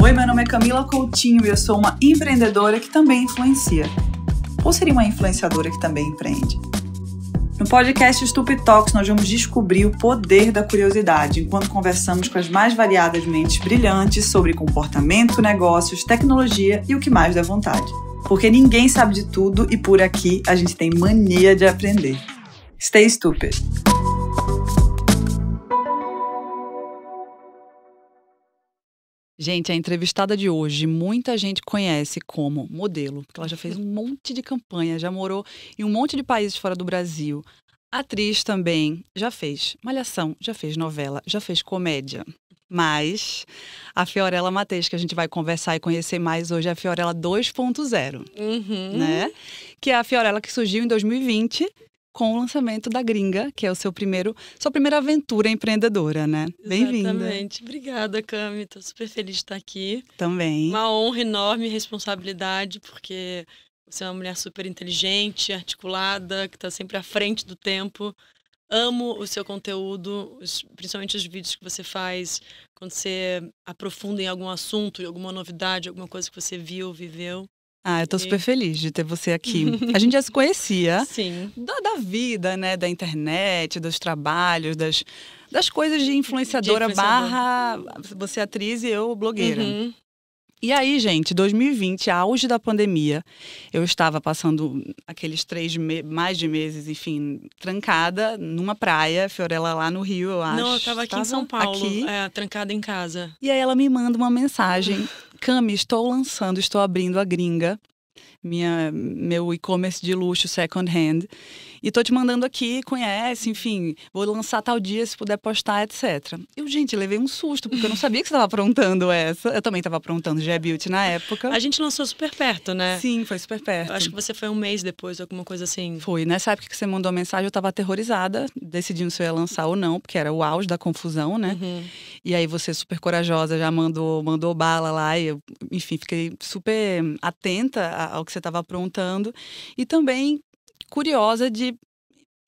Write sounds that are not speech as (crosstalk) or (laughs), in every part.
Oi, meu nome é Camila Coutinho e eu sou uma empreendedora que também influencia. Ou seria uma influenciadora que também empreende? No podcast Stupid Talks, nós vamos descobrir o poder da curiosidade enquanto conversamos com as mais variadas mentes brilhantes sobre comportamento, negócios, tecnologia e o que mais dá vontade. Porque ninguém sabe de tudo e por aqui a gente tem mania de aprender. Stay stupid! Gente, a entrevistada de hoje, muita gente conhece como modelo, porque ela já fez um monte de campanha, já morou em um monte de países fora do Brasil. Atriz também, já fez malhação, já fez novela, já fez comédia. Mas a Fiorella Mateus, que a gente vai conversar e conhecer mais hoje, é a Fiorella 2.0, uhum. né? Que é a Fiorella que surgiu em 2020 com o lançamento da Gringa, que é o seu primeiro, sua primeira aventura empreendedora, né? Bem-vinda. Exatamente. Obrigada, Cami. Estou super feliz de estar aqui. Também. Uma honra enorme, responsabilidade, porque você é uma mulher super inteligente, articulada, que está sempre à frente do tempo. Amo o seu conteúdo, principalmente os vídeos que você faz quando você aprofunda em algum assunto, em alguma novidade, alguma coisa que você viu, viveu. Ah, eu tô super feliz de ter você aqui. (laughs) A gente já se conhecia. Sim. Da, da vida, né? Da internet, dos trabalhos, das, das coisas de influenciadora, de influenciadora. barra você é atriz e eu blogueira. Uhum. E aí, gente, 2020, auge da pandemia, eu estava passando aqueles três mais de meses, enfim, trancada numa praia, Fiorella lá no Rio, eu acho. Não, eu estava aqui tava em São Paulo, aqui. É, trancada em casa. E aí ela me manda uma mensagem: Cami, estou lançando, estou abrindo a gringa, minha, meu e-commerce de luxo second hand. E tô te mandando aqui, conhece, enfim, vou lançar tal dia se puder postar, etc. Eu, gente, levei um susto, porque eu não sabia que você tava aprontando essa. Eu também tava aprontando G Beauty na época. A gente lançou super perto, né? Sim, foi super perto. Eu acho que você foi um mês depois, alguma coisa assim. Foi. Nessa época que você mandou a mensagem, eu tava aterrorizada, decidindo se eu ia lançar ou não, porque era o auge da confusão, né? Uhum. E aí você, super corajosa, já mandou, mandou bala lá. E eu, enfim, fiquei super atenta ao que você tava aprontando. E também curiosa de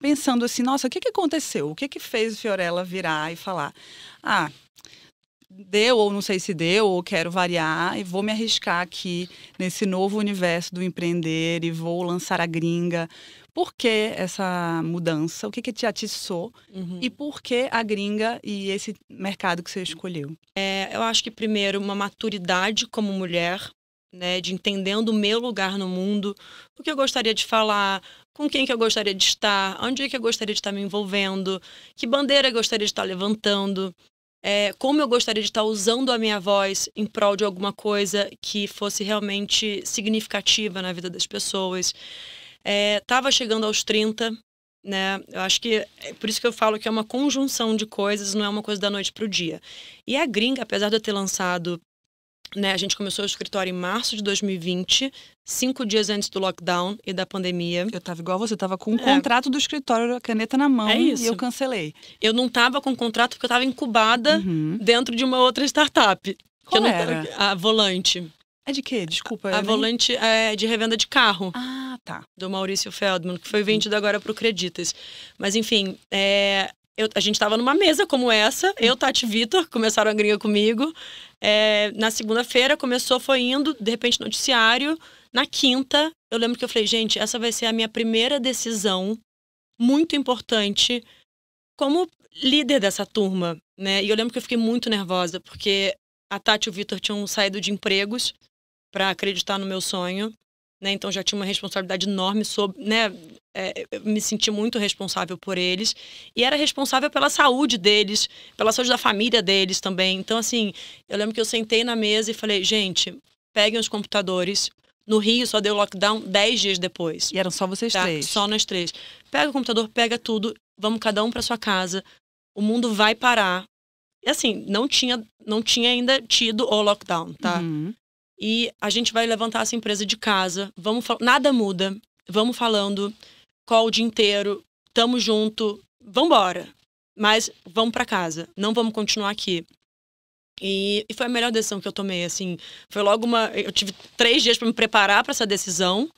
pensando assim, nossa, o que, que aconteceu? O que, que fez Fiorella virar e falar? Ah, deu ou não sei se deu ou quero variar e vou me arriscar aqui nesse novo universo do empreender e vou lançar a gringa. Por que essa mudança? O que, que te atiçou? Uhum. E por que a gringa e esse mercado que você escolheu? É, eu acho que, primeiro, uma maturidade como mulher, né, de entendendo o meu lugar no mundo, o que eu gostaria de falar, com quem que eu gostaria de estar, onde é que eu gostaria de estar me envolvendo, que bandeira eu gostaria de estar levantando, é, como eu gostaria de estar usando a minha voz em prol de alguma coisa que fosse realmente significativa na vida das pessoas. Estava é, chegando aos 30, né? Eu acho que é por isso que eu falo que é uma conjunção de coisas, não é uma coisa da noite pro dia. E a Gringa, apesar de eu ter lançado né, a gente começou o escritório em março de 2020, cinco dias antes do lockdown e da pandemia. Eu tava igual você, tava com o um é. contrato do escritório, a caneta na mão, é e eu cancelei. Eu não tava com contrato porque eu tava incubada uhum. dentro de uma outra startup. Qual era? Não, a Volante. É de quê? Desculpa. A, a nem... Volante é de revenda de carro. Ah, tá. Do Maurício Feldman, que foi vendido agora pro Creditas. Mas, enfim, é, eu, a gente estava numa mesa como essa, eu, Tati Vitor, começaram a gringa comigo. É, na segunda-feira começou, foi indo, de repente, noticiário. Na quinta, eu lembro que eu falei, gente, essa vai ser a minha primeira decisão muito importante como líder dessa turma, né? E eu lembro que eu fiquei muito nervosa, porque a Tati e o Vitor tinham saído de empregos para acreditar no meu sonho né? Então já tinha uma responsabilidade enorme sobre, né? É, me senti muito responsável por eles e era responsável pela saúde deles, pela saúde da família deles também. Então assim, eu lembro que eu sentei na mesa e falei, gente, peguem os computadores. No Rio só deu lockdown dez dias depois. E eram só vocês tá? três? Só nós três. Pega o computador, pega tudo, vamos cada um para sua casa. O mundo vai parar, e assim, não tinha, não tinha ainda tido o lockdown, tá? Uhum. E a gente vai levantar essa empresa de casa. Vamos nada muda. Vamos falando call o dia inteiro, tamo junto, vambora. Mas vamos para casa, não vamos continuar aqui. E, e, foi a melhor decisão que eu tomei, assim. Foi logo uma. Eu tive três dias para me preparar para essa decisão,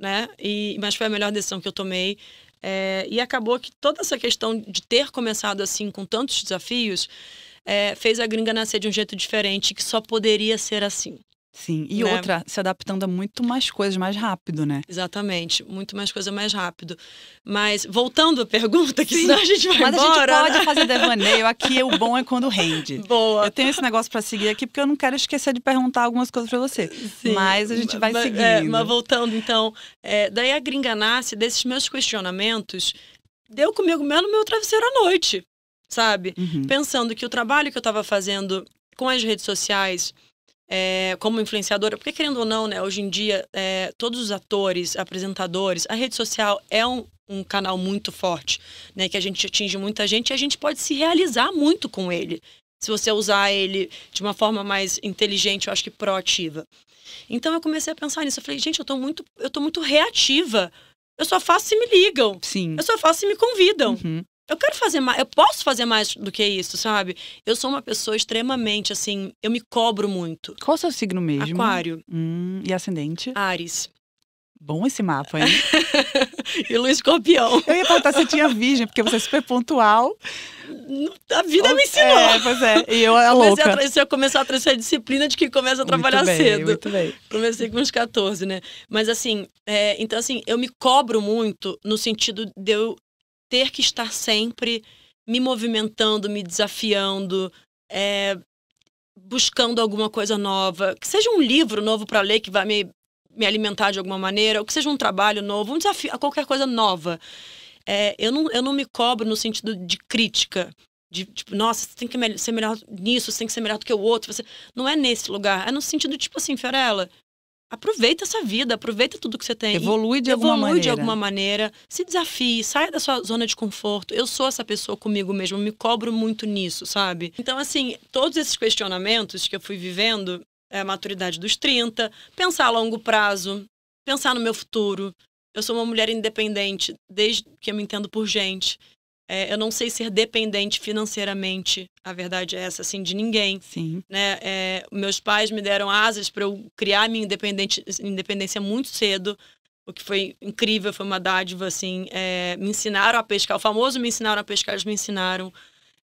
né? E, mas foi a melhor decisão que eu tomei. É, e acabou que toda essa questão de ter começado assim, com tantos desafios, é, fez a gringa nascer de um jeito diferente, que só poderia ser assim. Sim, e né? outra, se adaptando a muito mais coisas mais rápido, né? Exatamente, muito mais coisa mais rápido. Mas voltando à pergunta, que Sim. senão a gente vai Mas embora. a gente pode né? fazer devaneio, (laughs) aqui o bom é quando rende. Boa. Eu tenho esse negócio para seguir aqui, porque eu não quero esquecer de perguntar algumas coisas para você. Sim. Mas a gente vai mas, é, seguindo. É, mas voltando, então, é, daí a gringa nasce desses meus questionamentos, deu comigo mesmo no meu travesseiro à noite, sabe? Uhum. Pensando que o trabalho que eu estava fazendo com as redes sociais é, como influenciadora, porque querendo ou não, né, hoje em dia, é, todos os atores, apresentadores, a rede social é um, um canal muito forte, né, que a gente atinge muita gente e a gente pode se realizar muito com ele, se você usar ele de uma forma mais inteligente, eu acho que proativa. Então eu comecei a pensar nisso, eu falei, gente, eu tô muito, eu tô muito reativa. Eu só faço se me ligam. Sim. Eu só faço se me convidam. Uhum eu quero fazer mais, eu posso fazer mais do que isso, sabe? Eu sou uma pessoa extremamente, assim, eu me cobro muito. Qual o seu signo mesmo? Aquário. Hum, e ascendente? Ares. Bom esse mapa, hein? (laughs) e Luiz Escorpião. Eu ia perguntar se tinha virgem, porque você é super pontual. A vida me ensinou. É, pois é. E eu é louca. A, se eu começar a trazer a disciplina de que começa a trabalhar muito bem, cedo. Muito bem. Comecei com uns 14, né? Mas assim, é, então assim, eu me cobro muito no sentido de eu ter que estar sempre me movimentando, me desafiando, é, buscando alguma coisa nova, que seja um livro novo para ler que vai me, me alimentar de alguma maneira, ou que seja um trabalho novo, um desafio, qualquer coisa nova. É, eu, não, eu não me cobro no sentido de crítica, de tipo, nossa, você tem que ser melhor nisso, você tem que ser melhor do que o outro. Você... Não é nesse lugar, é no sentido tipo assim, Fiorella, aproveita essa vida, aproveita tudo que você tem. Evolui de alguma evolui maneira. de alguma maneira, se desafie, saia da sua zona de conforto. Eu sou essa pessoa comigo mesma, me cobro muito nisso, sabe? Então, assim, todos esses questionamentos que eu fui vivendo, é, a maturidade dos 30, pensar a longo prazo, pensar no meu futuro. Eu sou uma mulher independente desde que eu me entendo por gente. É, eu não sei ser dependente financeiramente, a verdade é essa, assim, de ninguém. Sim. Né? É, meus pais me deram asas para eu criar minha independência muito cedo, o que foi incrível, foi uma dádiva, assim. É, me ensinaram a pescar, o famoso me ensinaram a pescar, eles me ensinaram.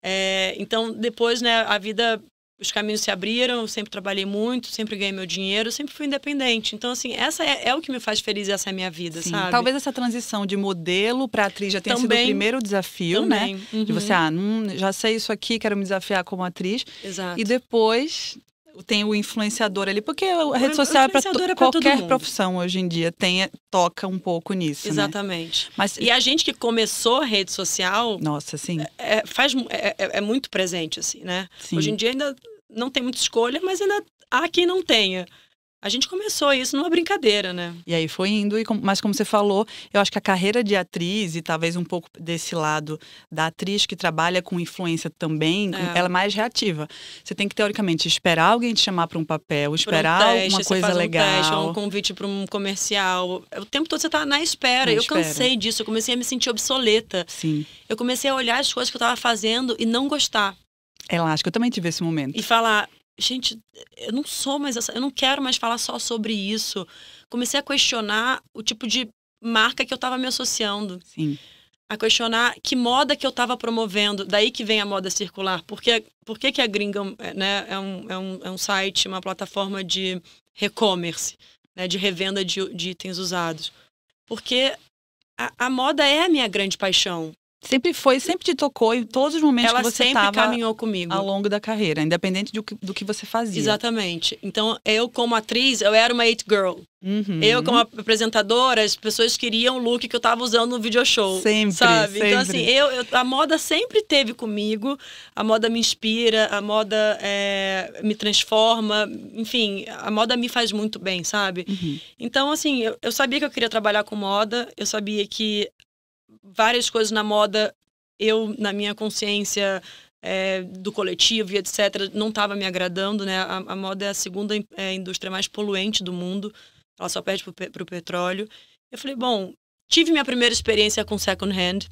É, então, depois, né, a vida os caminhos se abriram, eu sempre trabalhei muito, sempre ganhei meu dinheiro, sempre fui independente. Então, assim, essa é, é o que me faz feliz, essa é a minha vida, Sim. sabe? Talvez essa transição de modelo para atriz já tenha também, sido o primeiro desafio, né? também. né? Uhum. De você, uhum. ah, hum, já sei isso aqui, quero me desafiar como atriz. Exato. E depois tem o influenciador ali, porque a rede social é para é qualquer profissão hoje em dia tem toca um pouco nisso. Né? Exatamente. Né? Mas e a gente que começou a rede social, nossa, sim, é, é faz é, é, é, muito presente assim, né? Sim. Hoje em dia ainda não tem muita escolha, mas ainda há quem não tenha. A gente começou isso numa brincadeira, né? E aí foi indo, e mas como você falou, eu acho que a carreira de atriz, e talvez um pouco desse lado da atriz que trabalha com influência também, é. ela é mais reativa. Você tem que, teoricamente, esperar alguém te chamar para um papel, esperar um teste, uma coisa um legal. Teste, um convite para um comercial. O tempo todo você tá na espera. Na eu espera. cansei disso, eu comecei a me sentir obsoleta. Sim. Eu comecei a olhar as coisas que eu estava fazendo e não gostar. Ela acho que eu também tive esse momento. E falar, gente, eu não sou mais essa, eu não quero mais falar só sobre isso. Comecei a questionar o tipo de marca que eu estava me associando. Sim. A questionar que moda que eu estava promovendo. Daí que vem a moda circular. Porque, por que, que a Gringa é, né, é, um, é, um, é um site, uma plataforma de e-commerce, né, de revenda de, de itens usados? Porque a, a moda é a minha grande paixão. Sempre foi, sempre te tocou em todos os momentos Ela que você estava. Ela sempre caminhou comigo. Ao longo da carreira, independente do que, do que você fazia. Exatamente. Então, eu como atriz, eu era uma eight girl. Uhum. Eu como apresentadora, as pessoas queriam o look que eu estava usando no video show. Sempre, sabe? Então, sempre. Então, assim, eu, eu, a moda sempre teve comigo. A moda me inspira, a moda é, me transforma. Enfim, a moda me faz muito bem, sabe? Uhum. Então, assim, eu, eu sabia que eu queria trabalhar com moda. Eu sabia que várias coisas na moda, eu, na minha consciência é, do coletivo e etc., não estava me agradando, né? A, a, moda é a segunda é, indústria mais poluente do mundo, ela só perde para o petróleo. Eu falei, bom, tive minha primeira experiência com second hand,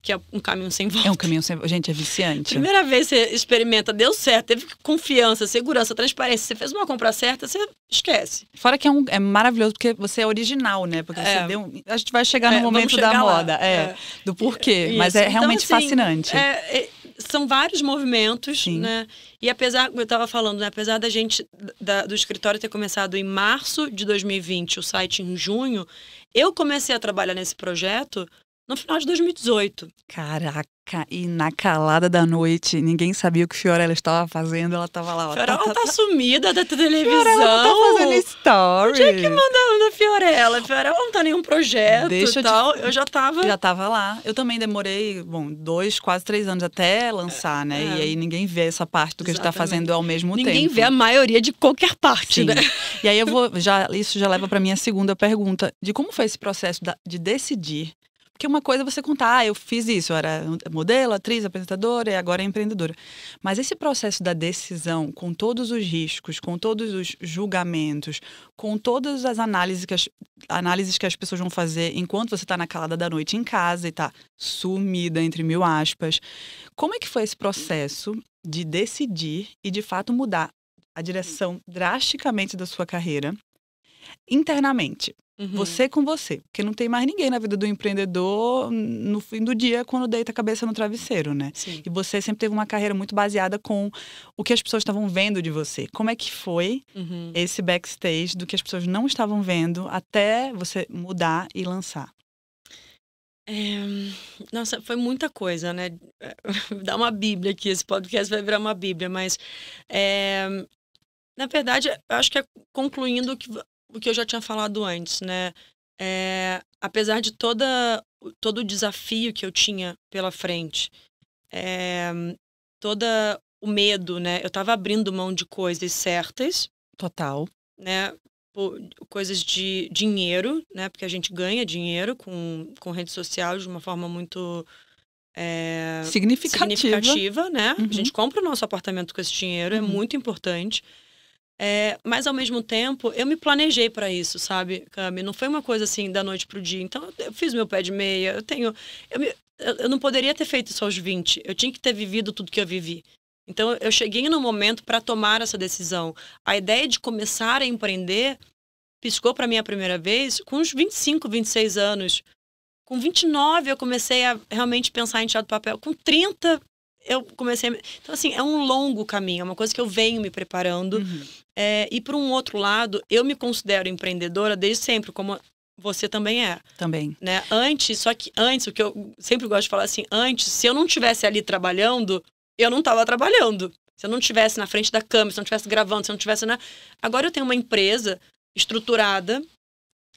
que é um caminho sem volta. É um caminho sem volta. Gente, é viciante. Primeira vez você experimenta, deu certo, teve confiança, segurança, transparência. Você fez uma compra certa, você esquece. Fora que é, um, é maravilhoso porque você é original, né? Porque é. você deu. a gente vai chegar é, no momento chegar da lá. moda, é, é. do porquê. Mas é então, realmente então, assim, fascinante. É, é, são vários movimentos, Sim. né? E apesar, eu estava falando, né? apesar da gente da, do escritório ter começado em março de 2020, o site em junho, eu comecei a trabalhar nesse projeto no final de 2018. Caraca, e na calada da noite, ninguém sabia o que Fiorella estava fazendo, ela estava lá. Tá, Fiorella tá, tá, tá, sumida da televisão. Fiorella tá fazendo story. Onde é que mandando a Fiorella? Fiorella não tá nenhum projeto Deixa e tal. Eu já tava... Já tava lá. Eu também demorei, bom, dois, quase três anos até lançar, é, né? É. E é. aí ninguém vê essa parte do que a gente tá fazendo ao mesmo ninguém tempo. Ninguém vê a maioria de qualquer parte, Sim. né? E aí eu vou, já, isso já leva pra minha segunda pergunta, de como foi esse processo de decidir porque uma coisa é você contar, ah, eu fiz isso, eu era modelo, atriz, apresentadora e agora é empreendedora. Mas esse processo da decisão, com todos os riscos, com todos os julgamentos, com todas as análises que as, análises que as pessoas vão fazer enquanto você está na calada da noite em casa e está sumida, entre mil aspas. Como é que foi esse processo de decidir e de fato mudar a direção drasticamente da sua carreira internamente? Uhum. Você com você. Porque não tem mais ninguém na vida do empreendedor no fim do dia quando deita a cabeça no travesseiro, né? Sim. E você sempre teve uma carreira muito baseada com o que as pessoas estavam vendo de você. Como é que foi uhum. esse backstage do que as pessoas não estavam vendo até você mudar e lançar? É... Nossa, foi muita coisa, né? (laughs) Dá uma bíblia aqui, esse podcast vai virar uma bíblia, mas é... Na verdade, eu acho que é concluindo que o que eu já tinha falado antes, né? É, apesar de toda, todo o desafio que eu tinha pela frente, é, toda o medo, né? Eu estava abrindo mão de coisas certas. Total. Né? coisas de dinheiro, né? Porque a gente ganha dinheiro com, com redes sociais de uma forma muito é, significativa. significativa, né? Uhum. A gente compra o nosso apartamento com esse dinheiro, é uhum. é muito importante. É, mas ao mesmo tempo, eu me planejei para isso, sabe, Cami? Não foi uma coisa assim da noite pro dia. Então, eu fiz meu pé de meia, eu tenho. Eu, me, eu não poderia ter feito isso aos 20. Eu tinha que ter vivido tudo que eu vivi. Então, eu cheguei no momento para tomar essa decisão. A ideia de começar a empreender piscou para mim a primeira vez com uns 25, 26 anos. Com 29, eu comecei a realmente pensar em tirar papel. Com 30, eu comecei. A... Então, assim, é um longo caminho, é uma coisa que eu venho me preparando. Uhum. É, e, por um outro lado, eu me considero empreendedora desde sempre, como você também é. Também. Né? Antes, só que antes, o que eu sempre gosto de falar assim, antes, se eu não tivesse ali trabalhando, eu não estava trabalhando. Se eu não tivesse na frente da câmera, se eu não tivesse gravando, se eu não tivesse na... Agora eu tenho uma empresa estruturada,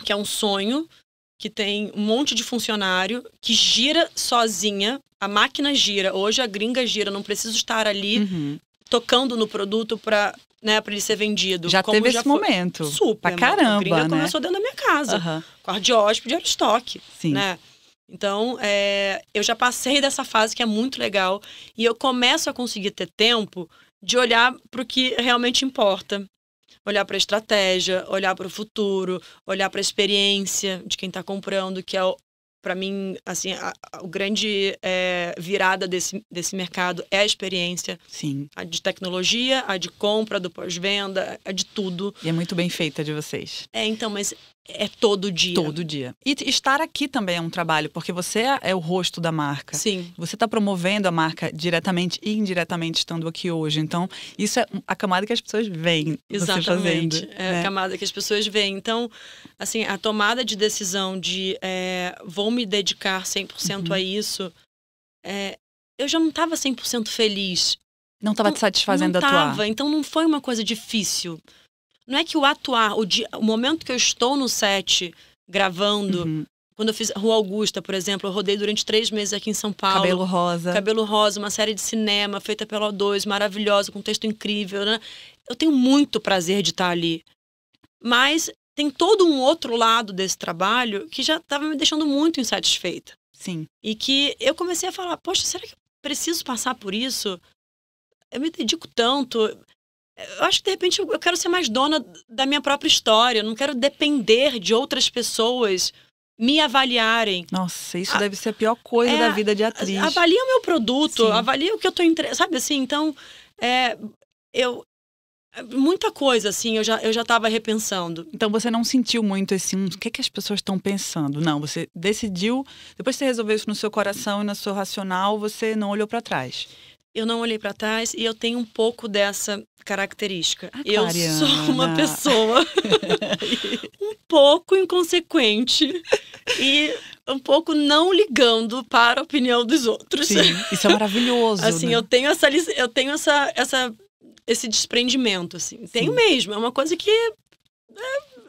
que é um sonho, que tem um monte de funcionário, que gira sozinha a máquina gira, hoje a gringa gira, não preciso estar ali uhum. tocando no produto para né, para ele ser vendido. Já Como teve já esse foi... momento. Super. Pra né? caramba, a gringa né? começou dentro da minha casa. Uhum. de hóspede era estoque, Sim. né? Então, é, eu já passei dessa fase que é muito legal e eu começo a conseguir ter tempo de olhar para o que realmente importa. Olhar para a estratégia, olhar para o futuro, olhar para a experiência de quem está comprando, que é o, para mim, assim, a, a, o grande é, virada desse, desse mercado é a experiência. Sim. A de tecnologia, a de compra, do pós-venda, a de tudo. E é muito bem feita de vocês. É, então, mas é todo dia. Todo dia. E estar aqui também é um trabalho, porque você é, é o rosto da marca. Sim. Você está promovendo a marca diretamente e indiretamente estando aqui hoje. Então, isso é a camada que as pessoas veem. Exatamente. Você fazendo, é né? a camada que as pessoas veem. Então, assim, a tomada de decisão de é, vou me dedicar 100% uhum. a isso, é, eu já não estava 100% feliz. Não estava te satisfazendo a tua. Então, não foi uma coisa difícil não é que o atuar, o, dia, o momento que eu estou no set gravando, uhum. quando eu fiz Rua Augusta, por exemplo, eu rodei durante três meses aqui em São Paulo. Cabelo Rosa. Cabelo Rosa, uma série de cinema feita pela O2, maravilhosa, com um texto incrível. Né? Eu tenho muito prazer de estar ali. Mas tem todo um outro lado desse trabalho que já estava me deixando muito insatisfeita. Sim. E que eu comecei a falar, poxa, será que eu preciso passar por isso? Eu me dedico tanto eu acho que de repente eu, quero ser mais dona da minha própria história, eu não quero depender de outras pessoas me avaliarem. Nossa, isso a, deve ser a pior coisa é, da vida de atriz. Avalia o meu produto, Sim. avalia o que eu tô entre... sabe assim, então é, eu muita coisa assim, eu já eu já tava repensando. Então você não sentiu muito esse hum, o que é que as pessoas estão pensando? Não, você decidiu, depois que você resolveu isso no seu coração e no seu racional, você não olhou para trás eu não olhei para trás e eu tenho um pouco dessa característica. Aquariana. Eu sou uma pessoa (laughs) um pouco inconsequente e um pouco não ligando para a opinião dos outros. Sim, isso é maravilhoso. assim, né? eu tenho essa eu tenho essa, essa esse desprendimento assim. Sim. Tenho mesmo, é uma coisa que é,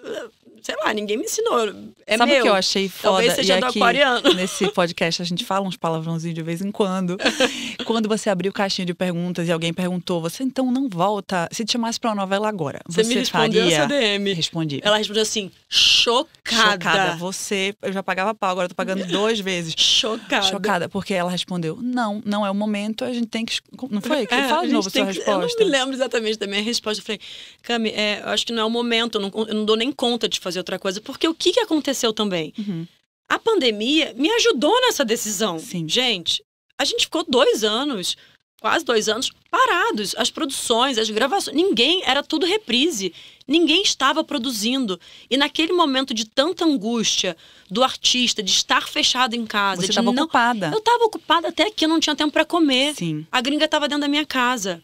é, sei lá, ninguém me ensinou. É Sabe meu. o que eu achei foda? Talvez seja e do aqui, é aquariano. (laughs) Nesse podcast a gente fala uns palavrãozinhos de vez em quando. (laughs) quando você abriu caixinha de perguntas e alguém perguntou, você então não volta? Se te chamasse pra uma novela agora, você, você me respondeu faria? DM. Respondi. Ela respondeu assim, chocada. Chocada. Você, eu já pagava pau, agora eu tô pagando duas (laughs) vezes. chocada. Chocada, porque ela respondeu, não, não é o momento, a gente tem que... Não foi? É, Fala de novo a sua que... resposta. Eu não me lembro exatamente da minha resposta. Eu falei, Cami, é, eu acho que não é o momento, eu não, eu não dou nem conta de fazer fazer outra coisa. Porque o que, que aconteceu também? Uhum. A pandemia me ajudou nessa decisão. Sim. Gente, a gente ficou dois anos, quase dois anos, parados. As produções, as gravações, ninguém, era tudo reprise. Ninguém estava produzindo. E naquele momento de tanta angústia do artista, de estar fechado em casa. Você estava ocupada. Eu estava ocupada até que eu não tinha tempo para comer. Sim. A gringa estava dentro da minha casa.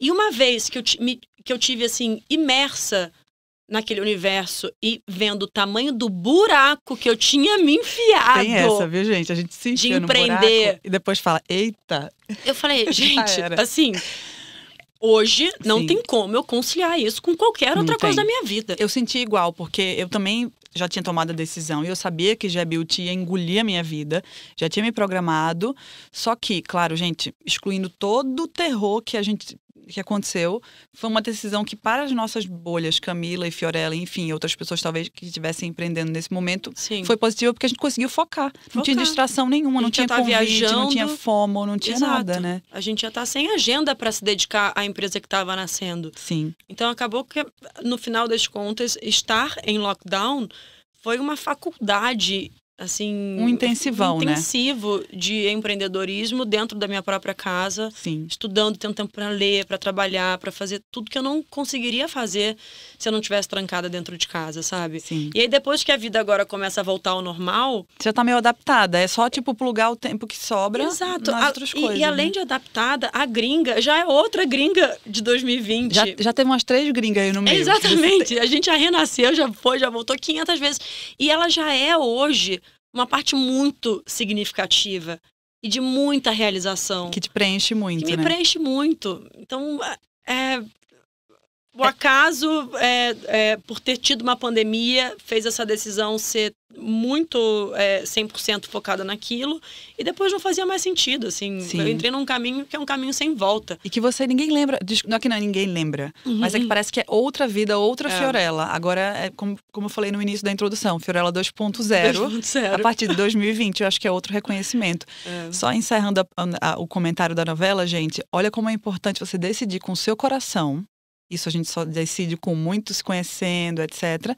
E uma vez que eu, me, que eu tive, assim, imersa naquele universo e vendo o tamanho do buraco que eu tinha me enfiado. Tem essa, viu, gente? A gente se de empreender. e depois fala, eita. Eu falei, (laughs) gente, assim, hoje não Sim. tem como eu conciliar isso com qualquer outra coisa da minha vida. Eu senti igual, porque eu também já tinha tomado a decisão e eu sabia que GBUT ia engolir a minha vida, já tinha me programado. Só que, claro, gente, excluindo todo o terror que a gente que aconteceu foi uma decisão que, para as nossas bolhas, Camila e Fiorella, enfim, outras pessoas talvez que estivessem empreendendo nesse momento, Sim. foi positiva porque a gente conseguiu focar. focar. Não tinha distração nenhuma, tá não tinha convite, viajando. não tinha fomo, não tinha Exato. nada, né? A gente já tá sem agenda para se dedicar à empresa que estava nascendo. Sim. Então acabou que, no final das contas, estar em lockdown foi uma faculdade assim um intensivão, um né? intensivo né? de empreendedorismo dentro da minha própria casa, Sim. estudando, tendo tempo para ler, para trabalhar, para fazer tudo que eu não conseguiria fazer se eu não tivesse trancada dentro de casa, sabe? Sim. E aí depois que a vida agora começa a voltar ao normal, você já tá meio adaptada, é só tipo plugar o tempo que sobra. Exato. Nas a, outras e, coisas. E além né? de adaptada, a gringa já é outra gringa de 2020. Já, já teve umas três gringas aí no meio. Exatamente. A gente já renasceu, já foi, já voltou 500 vezes e ela já é hoje uma parte muito significativa e de muita realização. Que te preenche muito. Que me né? preenche muito. Então, é, é o acaso, é, é, por ter tido uma pandemia, fez essa decisão ser muito é, 100% focada naquilo e depois não fazia mais sentido, assim. Sim. Eu entrei num caminho que é um caminho sem volta. E que você, ninguém lembra, não é que não, é ninguém lembra, uhum. mas é que parece que é outra vida, outra é. Fiorella. Agora, é como, como eu falei no início da introdução, Fiorella 2.0, a partir de 2020, eu acho que é outro reconhecimento. (laughs) É. Só encerrando a, a, o comentário da novela, gente, olha como é importante você decidir com o seu coração isso a gente só decide com muito se conhecendo, etc.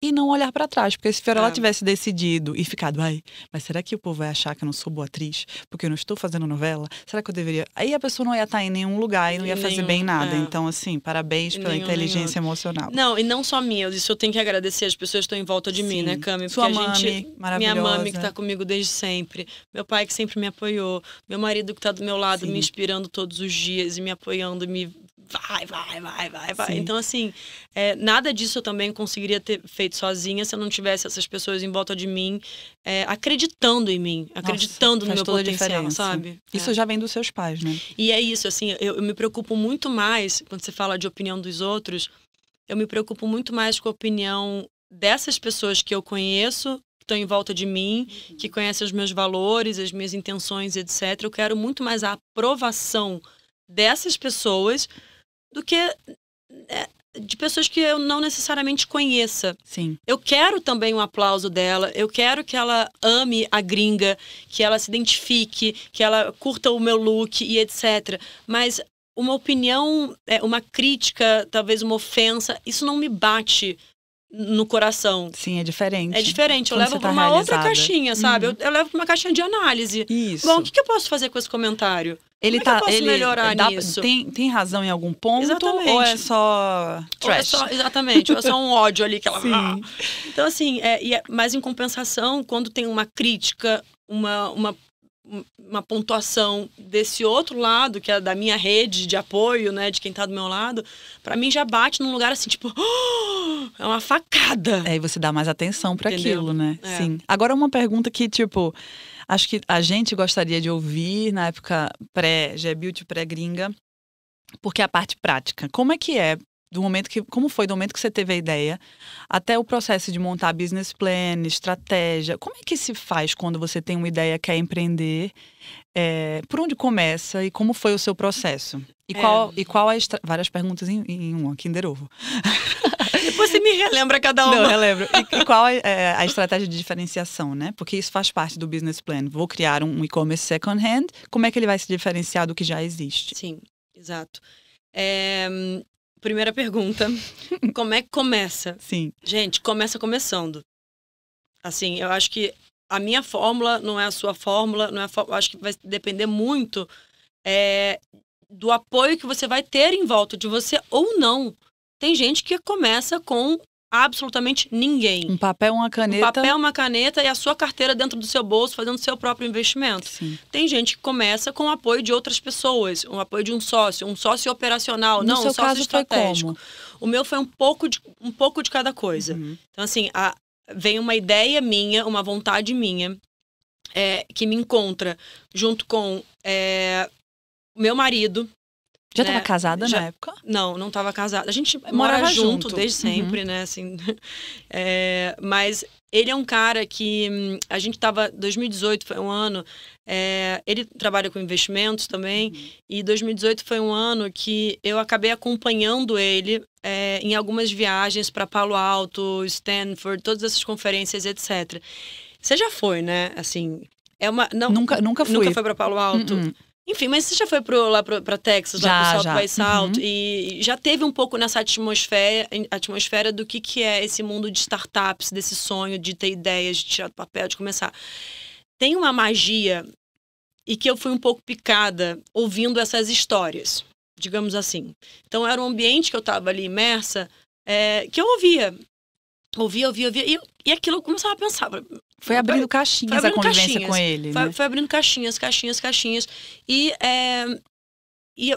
E não olhar para trás, porque se Fiorella é. tivesse decidido e ficado, ai, mas será que o povo vai achar que eu não sou boa atriz? Porque eu não estou fazendo novela? Será que eu deveria? Aí a pessoa não ia estar em nenhum lugar e não ia fazer bem nada. É. Então, assim, parabéns pela nenhum, inteligência nenhum. emocional. Não, e não só minha, isso eu tenho que agradecer as pessoas que estão em volta de Sim. mim, né, Cami? Sua mãe, maravilhosa. Minha mãe que está comigo desde sempre, meu pai que sempre me apoiou, meu marido que está do meu lado Sim. me inspirando todos os dias e me apoiando, me vai, vai, vai, vai, vai. Então, assim, é, nada disso eu também conseguiria ter feito sozinha se eu não tivesse essas pessoas em volta de mim é, acreditando em mim, acreditando Nossa, no meu potencial, sabe? Isso é. já vem dos seus pais, né? E é isso, assim, eu, eu me preocupo muito mais, quando você fala de opinião dos outros, eu me preocupo muito mais com a opinião dessas pessoas que eu conheço que estão em volta de mim, que uhum. conhecem os meus valores, as minhas intenções, etc. Eu quero muito mais a aprovação dessas pessoas do que é, de pessoas que eu não necessariamente conheça. Sim. Eu quero também um aplauso dela, eu quero que ela ame a gringa, que ela se identifique, que ela curta o meu look e etc. Mas uma opinião, é, uma crítica, talvez uma ofensa, isso não me bate no coração. Sim, é diferente. É diferente. Quando eu levo tá pra uma realizada. outra caixinha, sabe? Uhum. Eu, eu, levo pra uma caixinha de análise. Isso. Bom, o que, que eu posso fazer com esse comentário? Ele Como tá. ele melhorar dá, nisso? Tem, tem razão em algum ponto? Exatamente. Ou é só. É trash? É só, exatamente. ou é só um ódio ali que ela. (laughs) Sim. Ah. Então, assim, é, é, mas em compensação, quando tem uma crítica, uma, uma, uma pontuação desse outro lado, que é da minha rede de apoio, né, de quem tá do meu lado, para mim já bate num lugar assim, tipo. Oh! (gasps) é uma facada. É, e você dá mais atenção para aquilo, né? É. Sim. Agora, uma pergunta que, tipo Acho que a gente gostaria de ouvir na época pré g é pré-gringa, porque é a parte prática. Como é que é do momento que como foi do momento que você teve a ideia até o processo de montar business plan estratégia como é que se faz quando você tem uma ideia quer empreender é, por onde começa e como foi o seu processo e é. qual e qual a estra... várias perguntas em, em uma Kinder Ovo (laughs) Você me relembra cada um. Não, relembro. E, e qual é, a estratégia de diferenciação, né? Porque isso faz parte do business plan. Vou criar um e-commerce second hand, como é que ele vai se diferenciar do que já existe? Sim, exato. É, primeira pergunta, (laughs) como é que começa? Sim. Gente, começa começando. Assim, eu acho que a minha fórmula não é a sua fórmula, não é fórmula, acho que vai depender muito é, do apoio que você vai ter em volta de você ou não. Tem gente que começa com absolutamente ninguém. Um papel, uma caneta. Um papel, uma caneta e a sua carteira dentro do seu bolso, fazendo o seu próprio investimento. Sim. Tem gente que começa com o apoio de outras pessoas, o apoio de um sócio, um sócio operacional, no não, um sócio caso, estratégico. O meu foi um pouco de, um pouco de cada coisa. Uhum. Então, assim, a, vem uma ideia minha, uma vontade minha, é, que me encontra junto com é, meu marido, já né? casada já, na época? Não, não estava casada. A gente Morava mora junto, junto. desde uhum. sempre, uhum. né? Assim, (laughs) é, mas ele é um cara que hum, a gente estava. 2018 foi um ano. É, ele trabalha com investimentos também uhum. e 2018 foi um ano que eu acabei acompanhando ele é, em algumas viagens para Palo Alto, Stanford, todas essas conferências, etc. Você já foi, né? Assim, é uma não, nunca nunca fui. Nunca foi para Palo Alto. Uhum. Enfim, mas você já foi pro, lá para Texas, já, lá pro Salto já. uhum. e já teve um pouco nessa atmosfera, atmosfera do que, que é esse mundo de startups, desse sonho de ter ideias, de tirar do papel, de começar. Tem uma magia e que eu fui um pouco picada ouvindo essas histórias, digamos assim. Então era um ambiente que eu estava ali imersa, é, que eu ouvia Ouvia, ouvia, ouvia. E, e aquilo eu começava a pensar. Foi abrindo caixinhas foi abrindo a convivência caixinhas, com ele. Foi, né? foi, abrindo caixinhas, caixinhas, caixinhas. E, é, e,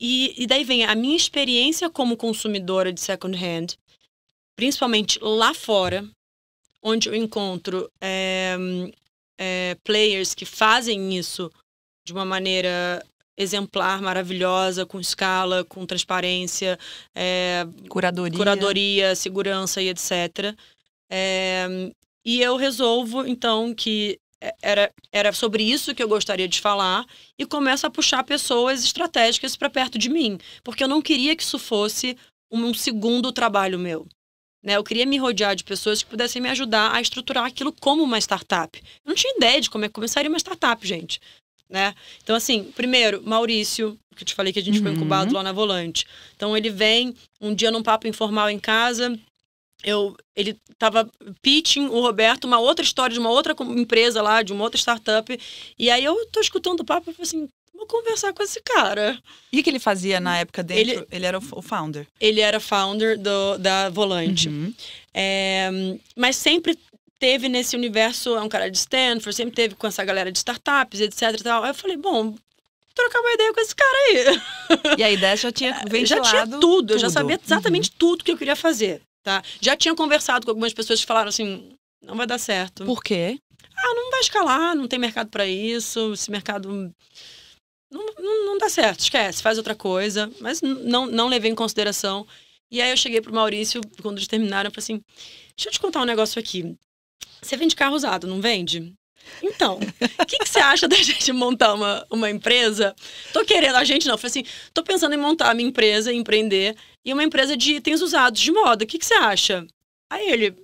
e, e daí vem a minha experiência como consumidora de second hand, principalmente lá fora, onde eu encontro é, é, players que fazem isso de uma maneira exemplar, maravilhosa, com escala, com transparência, é, curadoria. curadoria, segurança e etc. É, e eu resolvo, então, que é, era, era sobre isso que eu gostaria de falar e começo a puxar pessoas estratégicas para perto de mim, porque eu não queria que isso fosse um, segundo trabalho meu. Né? Eu queria me rodear de pessoas que pudessem me ajudar a estruturar aquilo como uma startup. Eu não tinha ideia de como é que começaria uma startup, gente né? Então, assim, primeiro, Maurício, que eu te falei que a gente uhum. foi incubado uhum. lá na Volante. Então, ele vem um dia num papo informal em casa. Eu, ele tava pitching o Roberto uma outra história de uma outra empresa lá, de uma outra startup. E aí eu tô escutando o papo e falei assim, vou conversar com esse cara. E o que ele fazia na época dentro? Ele, ele era o founder. Ele era founder do, da Volante. Uhum. É, mas sempre teve nesse universo, é um cara de Stanford, sempre teve com essa galera de startups, etc. Tal. Aí eu falei, bom, trocar uma ideia com esse cara aí. E a ideia já tinha ventilado (laughs) é, Já tinha tudo, tudo. eu já sabia exatamente uhum. tudo que eu queria fazer, tá? Já tinha conversado com algumas pessoas que falaram assim, não vai dar certo. Por quê? Ah, não vai escalar, não tem mercado para isso, esse mercado... Não, não, não, dá certo, esquece, faz outra coisa. Mas não, não levei em consideração. E aí eu cheguei pro Maurício, quando eles terminaram, eu falei assim, deixa eu te contar um negócio aqui. Você vende carro usado, não vende? Então, o que, que, você acha da (laughs) gente montar uma, uma empresa? Tô querendo, a gente não, foi assim, tô pensando em montar a minha empresa, empreender, e uma empresa de itens usados de moda. O que, que você acha? Aí ele,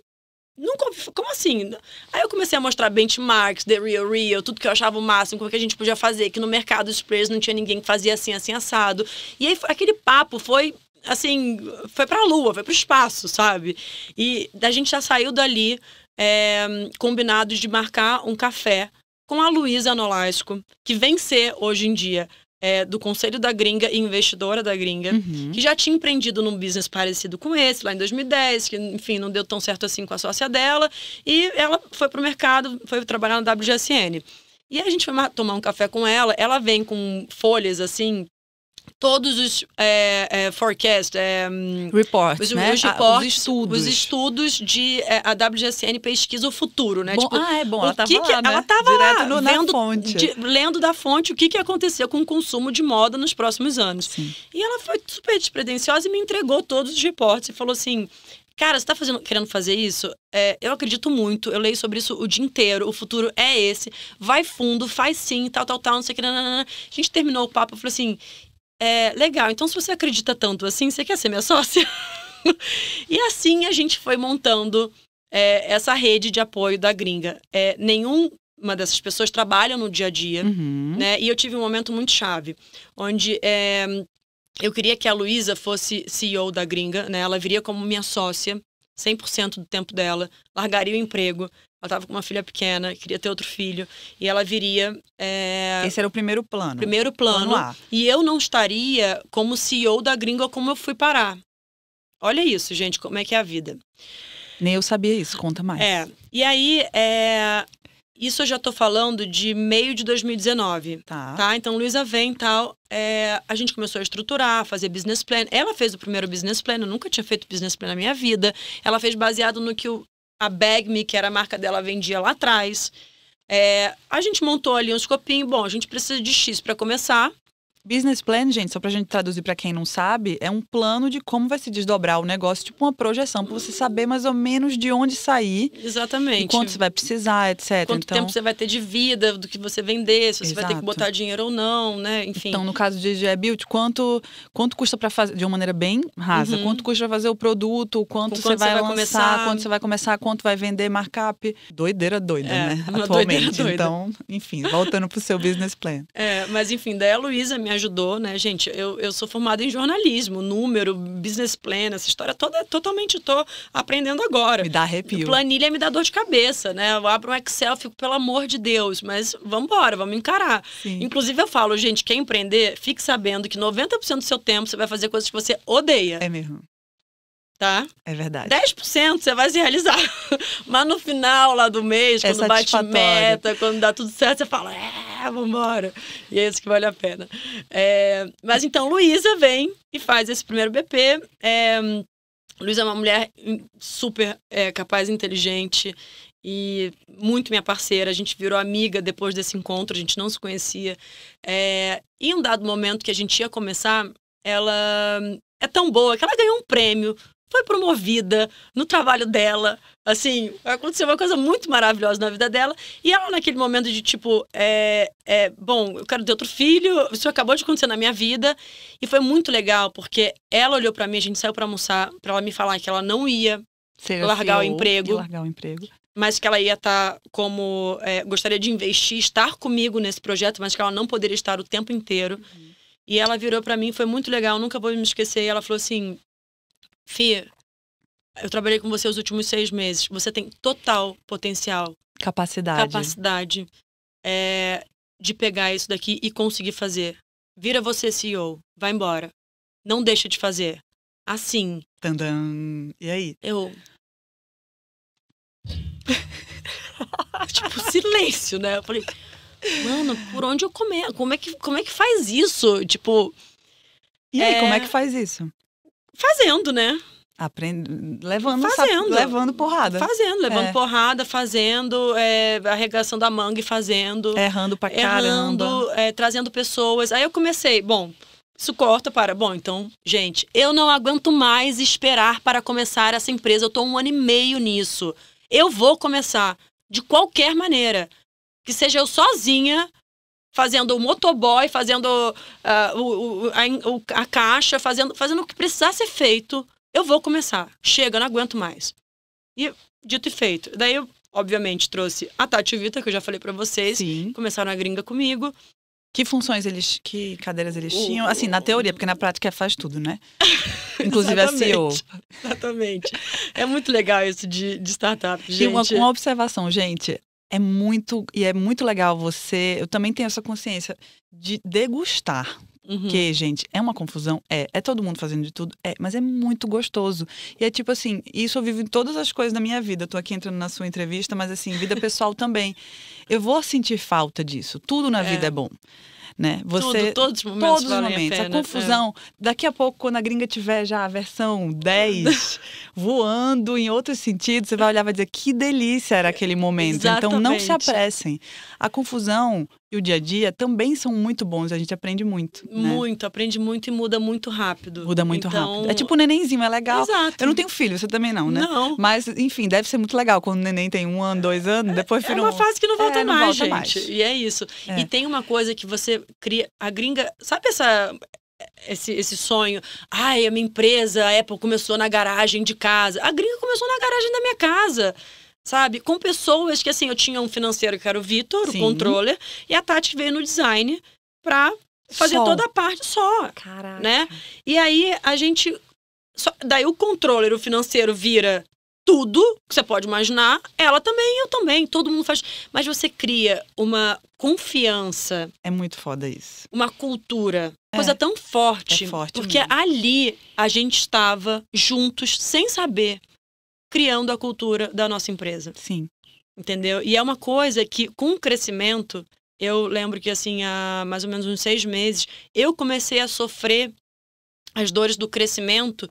Nunca, como assim? Aí eu comecei a mostrar benchmarks, The Real Real, tudo que eu achava o máximo, como que a gente podia fazer, que no mercado de players não tinha ninguém que fazia assim, assim, assado. E aí aquele papo foi, assim, foi pra lua, foi pro espaço, sabe? E a gente já saiu dali é, combinados de marcar um café com a Luísa Nolasco, que vem ser, hoje em dia, é, do Conselho da Gringa e investidora da Gringa, uhum. que já tinha empreendido num business parecido com esse, lá em 2010, que, enfim, não deu tão certo assim com a sócia dela, e ela foi para o mercado, foi trabalhar na WGSN. E a gente foi tomar um café com ela, ela vem com folhas, assim, todos os é, é, forecasts, é, hum, reports, os, né? os, reports, ah, os estudos, os estudos de é, a WGSN pesquisa o futuro, né? Bom, tipo, ah, é bom, ela estava que, lá, né? ela tava lá, no, lendo, fonte. De, lendo da fonte o que que ia com o consumo de moda nos próximos anos. Sim. E ela foi super despredenciosa e me entregou todos os reportes e falou assim: Cara, você tá fazendo, querendo fazer isso? É, eu acredito muito, eu leio sobre isso o dia inteiro, o futuro é esse, vai fundo, faz sim, tal, tal, tal, não sei o que. Nanana. A gente terminou o papo, eu falei assim, é, legal, então se você acredita tanto assim, você quer ser minha sócia? (laughs) e assim a gente foi montando é, essa rede de apoio da gringa. É, nenhuma dessas pessoas trabalha no dia a dia, uhum. né? E eu tive um momento muito chave, onde é, eu queria que a Luísa fosse CEO da gringa, né? Ela viria como minha sócia, 100% do tempo dela, largaria o emprego, ela estava com uma filha pequena, queria ter outro filho. E ela viria. É... Esse era o primeiro plano. Primeiro plano. lá. e eu não estaria como CEO da gringa como eu fui parar. Olha isso, gente, como é que é a vida. Nem eu sabia isso, conta mais. É. E aí, é... isso eu já estou falando de meio de 2019. Tá. tá? Então, Luísa vem e tal. É... A gente começou a estruturar, fazer business plan. Ela fez o primeiro business plan, eu nunca tinha feito business plan na minha vida. Ela fez baseado no que o a Bagme, que era a marca dela, vendia lá atrás. É, a gente montou ali uns copinhos. Bom, a gente precisa de X para começar. Business plan, gente, só pra gente traduzir para quem não sabe, é um plano de como vai se desdobrar o negócio, tipo uma projeção, para você saber mais ou menos de onde sair. Exatamente. quanto você vai precisar, etc. Quanto então... tempo você vai ter de vida, do que você vender, se você Exato. vai ter que botar dinheiro ou não, né? Enfim. Então, no caso de GE é Build, quanto, quanto custa para fazer, de uma maneira bem rasa, uhum. quanto custa fazer o produto, quanto, você, quanto vai você vai, lançar, começar... quanto você vai começar, quanto vai vender, markup. Doideira doida, é, né? Atualmente. Doideira doida. Então, enfim, voltando pro seu business plan. É, mas enfim, daí a Luísa, minha ajudou, né, gente? Eu, eu sou formada em jornalismo, número, business plan, essa história toda, é totalmente tô aprendendo agora. Me dá arrepio. Planilha me dá dor de cabeça, né? Eu abro um Excel, fico, pelo amor de Deus, mas vamos embora, vamos encarar. Sim. Inclusive, eu falo, gente, quem empreender, fique sabendo que 90% do seu tempo você vai fazer coisas que você odeia. É mesmo tá? É verdade. 10% você vai se realizar. (laughs) Mas no final lá do mês, é quando bate meta, quando dá tudo certo, você fala, é, vambora. E é isso que vale a pena. É, mas então, Luísa vem e faz esse primeiro BP. É, Luísa é uma mulher super é, capaz, inteligente e muito minha parceira. A gente virou amiga depois desse encontro, a gente não se conhecia. É, e em um dado momento que a gente ia começar, ela é tão boa que ela ganhou um prêmio foi promovida no trabalho dela. Assim, aconteceu uma coisa muito maravilhosa na vida dela. E ela, naquele momento de tipo, é, é, bom, eu quero ter outro filho, isso acabou de acontecer na minha vida. E foi muito legal, porque ela olhou para mim, a gente saiu para almoçar, para ela me falar que ela não ia largar o emprego. Largar o emprego mas que ela ia estar tá como é, gostaria de investir, estar comigo nesse projeto, mas que ela não poderia estar o tempo inteiro. Uhum. E ela virou para mim, foi muito legal, nunca vou me esquecer. E ela falou assim: Fia, eu trabalhei com você os últimos seis meses. Você tem total potencial. Capacidade. Capacidade é, de pegar isso daqui e conseguir fazer. Vira você CEO. Vai embora. Não deixa de fazer. Assim. Tandam. E aí? Eu. (laughs) tipo, silêncio, né? Eu falei, mano, por onde eu começo? Como é que, como é que faz isso? Tipo. E aí, é... como é eh, que faz isso? Fazendo, né? Aprendendo, levando, fazendo, levando porrada. Fazendo, levando é. porrada, fazendo, é, arregaçando a manga e fazendo. Errando pra errando, É, trazendo pessoas. Aí eu comecei, bom, isso corta para, bom, então, gente, eu não aguento mais esperar para começar essa empresa. Eu tô um ano e meio nisso. Eu vou começar, de qualquer maneira. Que seja eu sozinha fazendo o motoboy, fazendo uh, o, o, a, a, caixa, fazendo, fazendo o que precisar ser feito, eu vou começar. Chega, não aguento mais. E dito e feito. Daí eu, obviamente, trouxe a Tati Vita, que eu já falei para vocês. Sim. Começaram a gringa comigo. Que funções eles, que cadeiras eles tinham? Assim, na teoria, porque na prática é, faz tudo, né? (laughs) Inclusive a CEO. Exatamente. É muito legal isso de, de startup, gente. E uma, uma observação, gente é muito e é muito legal você. Eu também tenho essa consciência de degustar. Uhum. Que, gente, é uma confusão, é, é todo mundo fazendo de tudo, é, mas é muito gostoso. E é tipo assim, isso eu vivo em todas as coisas da minha vida. tô aqui entrando na sua entrevista, mas assim, vida pessoal também. Eu vou sentir falta disso. Tudo na é. vida é bom né? Você, Tudo, todos os momentos. Todos os momentos. A, pena, a é. confusão. É. Daqui a pouco, quando a gringa tiver já a versão 10, (laughs) voando em outro sentido você vai olhar e vai dizer que delícia era aquele momento. Exatamente. Então não se apressem. A confusão e o dia a dia também são muito bons, a gente aprende muito. Né? Muito, aprende muito e muda muito rápido. Muda muito então... rápido. É tipo um nenenzinho, é legal. Exato. Eu não tenho filho, você também não, né? Não. Mas, enfim, deve ser muito legal quando o neném tem um ano, dois anos, é, depois fica. É uma um... fase que não volta, é, mais, não volta gente. mais. E é isso. É. E tem uma coisa que você cria. A gringa. Sabe essa. Esse, esse, sonho. Ai, a minha empresa, a Apple começou na garagem de casa. A gringa começou na garagem da minha casa sabe? Com pessoas que, assim, eu tinha um financeiro que era o Vitor, o controller, e a Tati veio no design pra fazer só. toda a parte só. Caraca. Né? E aí a gente. Só, daí o controller, o financeiro, vira tudo que você pode imaginar. Ela também, eu também, todo mundo faz. Mas você cria uma confiança. É muito foda isso. Uma cultura. É. Coisa tão forte. É forte porque mesmo. ali a gente estava juntos sem saber criando a cultura da nossa empresa. Sim. Entendeu? E é uma coisa que, com o crescimento, eu lembro que, assim, há mais ou menos uns seis meses, eu comecei a sofrer as dores do crescimento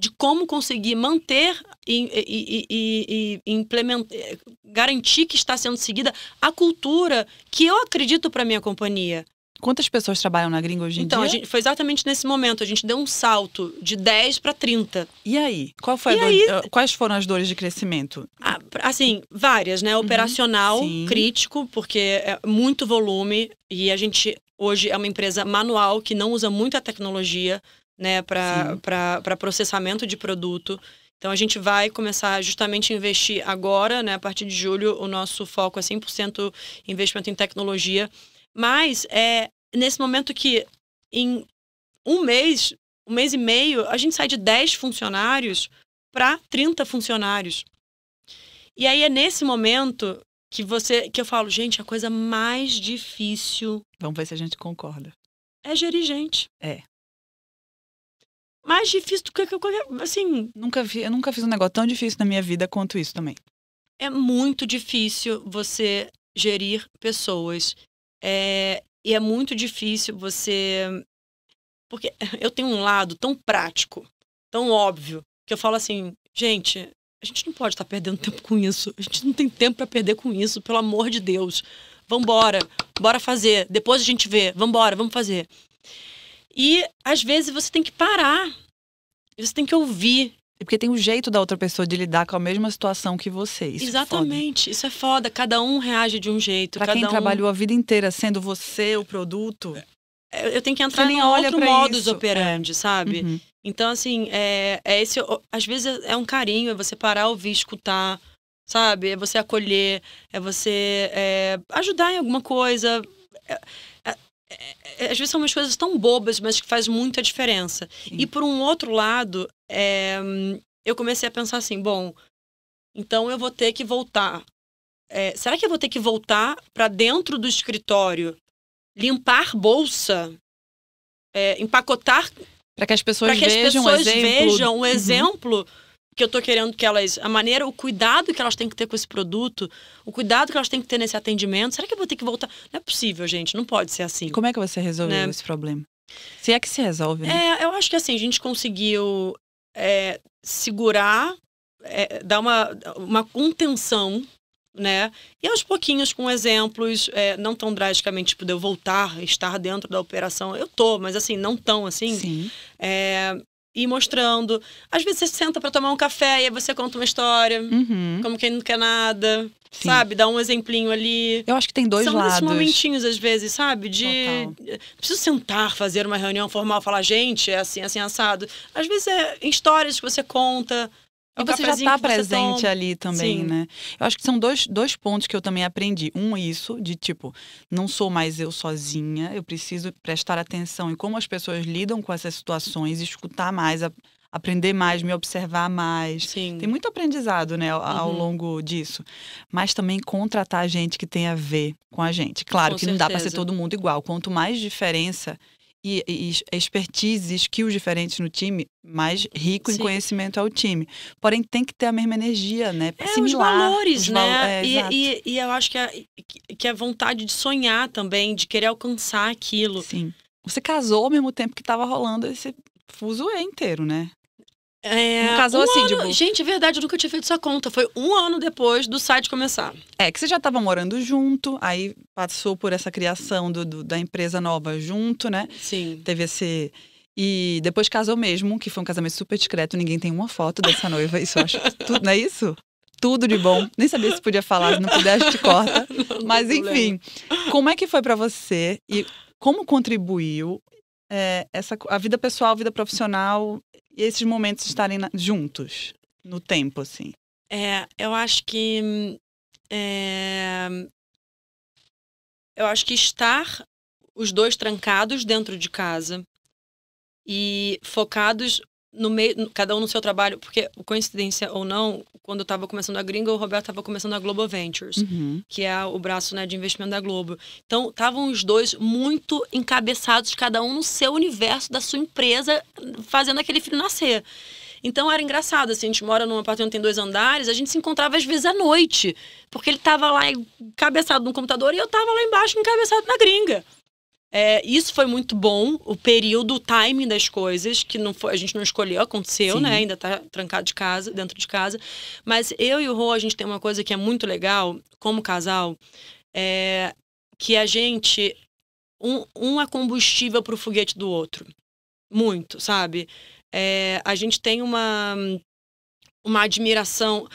de como conseguir manter e, e, e, e, implementar, eh, garantir que está sendo seguida a cultura que eu acredito para minha companhia. Quantas pessoas trabalham na gringa hoje em então, dia? Então, foi exatamente nesse momento. A gente deu um salto de 10 para 30. E aí? Qual foi aí? Eh, quais foram as dores de crescimento? Ah, assim, várias, né? Uhum, Operacional, uhum, crítico, porque é muito volume. E a gente hoje é uma empresa manual que não usa muita tecnologia né, para processamento de produto. Então a gente vai começar justamente a investir agora, né, a partir de julho, o nosso foco é 100% investimento em tecnologia mas é, nesse momento que em um mês, um mês e meio, a gente sai de 10 funcionários para 30 funcionários. E aí é nesse momento que você que eu falo, gente, a coisa mais difícil. Vamos ver se a gente concorda. É gerir gente. É. Mais difícil do que qualquer. Assim. Nunca vi, eu nunca fiz um negócio tão difícil na minha vida quanto isso também. É muito difícil você gerir pessoas é, e é muito difícil você. Porque (laughs) eu tenho um lado tão prático, tão óbvio, que eu falo assim, gente, a gente não pode estar tá perdendo tempo com isso. A gente não tem tempo para perder com isso, pelo amor de Deus. Vambora, bora fazer. Depois a gente vê. Vambora, vamos fazer. E às vezes você tem que parar. Você tem que ouvir. É porque tem o um jeito da outra pessoa de lidar com a mesma situação que você. Isso é Exatamente, é isso é foda. Cada um reage de um jeito. Pra quem um... trabalhou a vida inteira sendo você o produto. É, eu tenho que entrar em outro modus isso. operandi, é. sabe? Uhum. Então, assim, é, é esse. Às vezes é um carinho, é você parar, ouvir, escutar, sabe? É você acolher, é você é, ajudar em alguma coisa. É, é, às vezes são umas coisas tão bobas, mas que faz muita diferença. Sim. E por um outro lado, é, eu comecei a pensar assim, bom, então eu vou ter que voltar. É, será que eu vou ter que voltar para dentro do escritório, limpar bolsa, é, empacotar para que as pessoas, que vejam, pessoas o vejam o uhum. exemplo uhum que eu tô querendo que elas. A maneira, o cuidado que elas têm que ter com esse produto, o cuidado que elas têm que ter nesse atendimento. Será que eu vou ter que voltar? Não é possível, gente. Não pode ser assim. Como é que você resolveu né? esse problema? Se é que se resolve, né? É, eu acho que assim, a gente conseguiu é, segurar, é, dar uma, uma contenção né? E aos pouquinhos, com exemplos, é, não tão drasticamente, tipo, de eu voltar, estar dentro da operação. Eu tô, mas assim, não tão assim. É, ir mostrando. Às vezes você senta para tomar um café e aí você conta uma história, uhum. como quem não quer nada, Sim. sabe? Dá um exemplinho ali. Eu acho que tem dois São lados. São momentinhos, às vezes, sabe? De. Preciso sentar, fazer uma reunião formal, falar, gente, é assim, assim, assado. Às vezes é em histórias que você conta. E você já está presente ali também, Sim. né? Eu acho que são dois, dois pontos que eu também aprendi. Um, isso, de tipo, não sou mais eu sozinha, eu preciso prestar atenção em como as pessoas lidam com essas situações, escutar mais, a, aprender mais, me observar mais. Sim. Tem muito aprendizado, né, ao, ao uhum. longo disso. Mas também contratar gente que tem a ver com a gente. Claro com que certeza. não dá para ser todo mundo igual. Quanto mais diferença, e, e expertise, skills diferentes no time, mais rico Sim. em conhecimento ao time. Porém, tem que ter a mesma energia, né? Pra é, assimilar os valores, os né? valo né? É, e, e, e, eu acho que a, que a vontade de sonhar também, de querer alcançar aquilo. Sim. Você casou ao mesmo tempo que estava rolando esse fuso inteiro, né? É, um casal um assim, ano, boa. Tipo Gente, é verdade, eu nunca tinha feito essa conta. Foi um ano depois do site começar. É, que você já tava morando junto, aí passou por essa criação do, do, da empresa nova junto, né? Sim. Teve esse. E depois casou mesmo, que foi um casamento super discreto, ninguém tem uma foto dessa noiva, isso eu acho. tudo, não é isso? Tudo de bom. Nem sabia se podia falar, se não pudesse te corta. (laughs) Não, Mas enfim, como é que foi para você e como contribuiu é, essa, a vida pessoal, a vida profissional e esses momentos estarem na, juntos no tempo, assim? É, eu acho que. É, eu acho que estar os dois trancados dentro de casa e focados no meio, cada um no seu trabalho, porque coincidência ou não, quando eu estava começando a Gringa, o Roberto estava começando a Globo Ventures, uhum. que é o braço né, de investimento da Globo. Então, estavam os dois muito encabeçados, cada um no seu universo, da sua empresa, fazendo aquele filho nascer. Então era engraçado, assim, a gente mora num apartamento que tem dois andares, a gente se encontrava às vezes à noite, porque ele estava lá encabeçado no computador e eu estava lá embaixo encabeçado na gringa. É, isso foi muito bom, o período, o timing das coisas, que não foi, a gente não escolheu, aconteceu, né? Sim. né? Ainda tá trancado de casa, dentro de casa. Mas eu e o Rô, a gente tem uma coisa que é muito legal, como casal, é que a gente. Um, um é combustível pro foguete do outro. Muito, sabe? É, a gente tem uma, uma admiração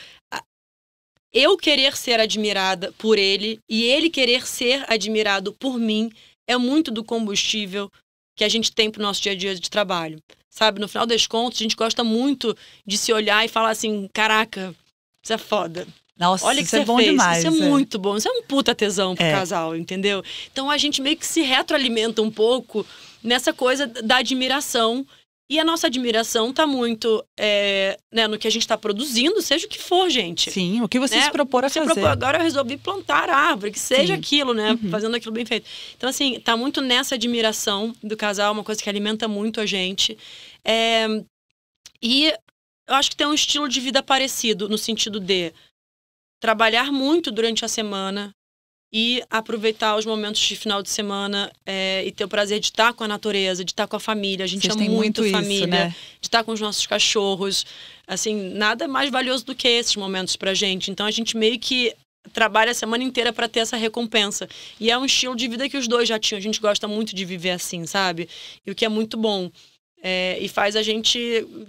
eu querer ser admirada por ele e ele querer ser admirado por mim é muito do combustível que a gente tem para o nosso dia a dia de trabalho. Sabe, no final das contas, a gente gosta muito de se olhar e falar assim: caraca, isso é foda. Nossa, Olha que isso é bom fez. demais. Isso é, é, muito bom. Isso é um puta tesão pro é. casal, entendeu? Então a gente meio que se retroalimenta um pouco nessa coisa da admiração e a nossa admiração está muito é, né, no que a gente está produzindo, seja o que for, gente. Sim, o que você né? se propor a fazer. Propor, agora eu resolvi plantar árvore, que seja Sim. aquilo, né? Uhum. Fazendo aquilo bem feito. Então, assim, está muito nessa admiração do casal, uma coisa que alimenta muito a gente. É, e eu acho que tem um estilo de vida parecido, no sentido de trabalhar muito durante a semana, e aproveitar os momentos de final de semana é, e ter o prazer de estar com a natureza, de estar com a família. A gente Vocês ama muito, muito família, isso, né? de estar com os nossos cachorros. Assim, nada mais valioso do que esses momentos pra gente. Então a gente meio que trabalha a semana inteira para ter essa recompensa. E é um estilo de vida que os dois já tinham. A gente gosta muito de viver assim, sabe? E o que é muito bom. É, e faz a gente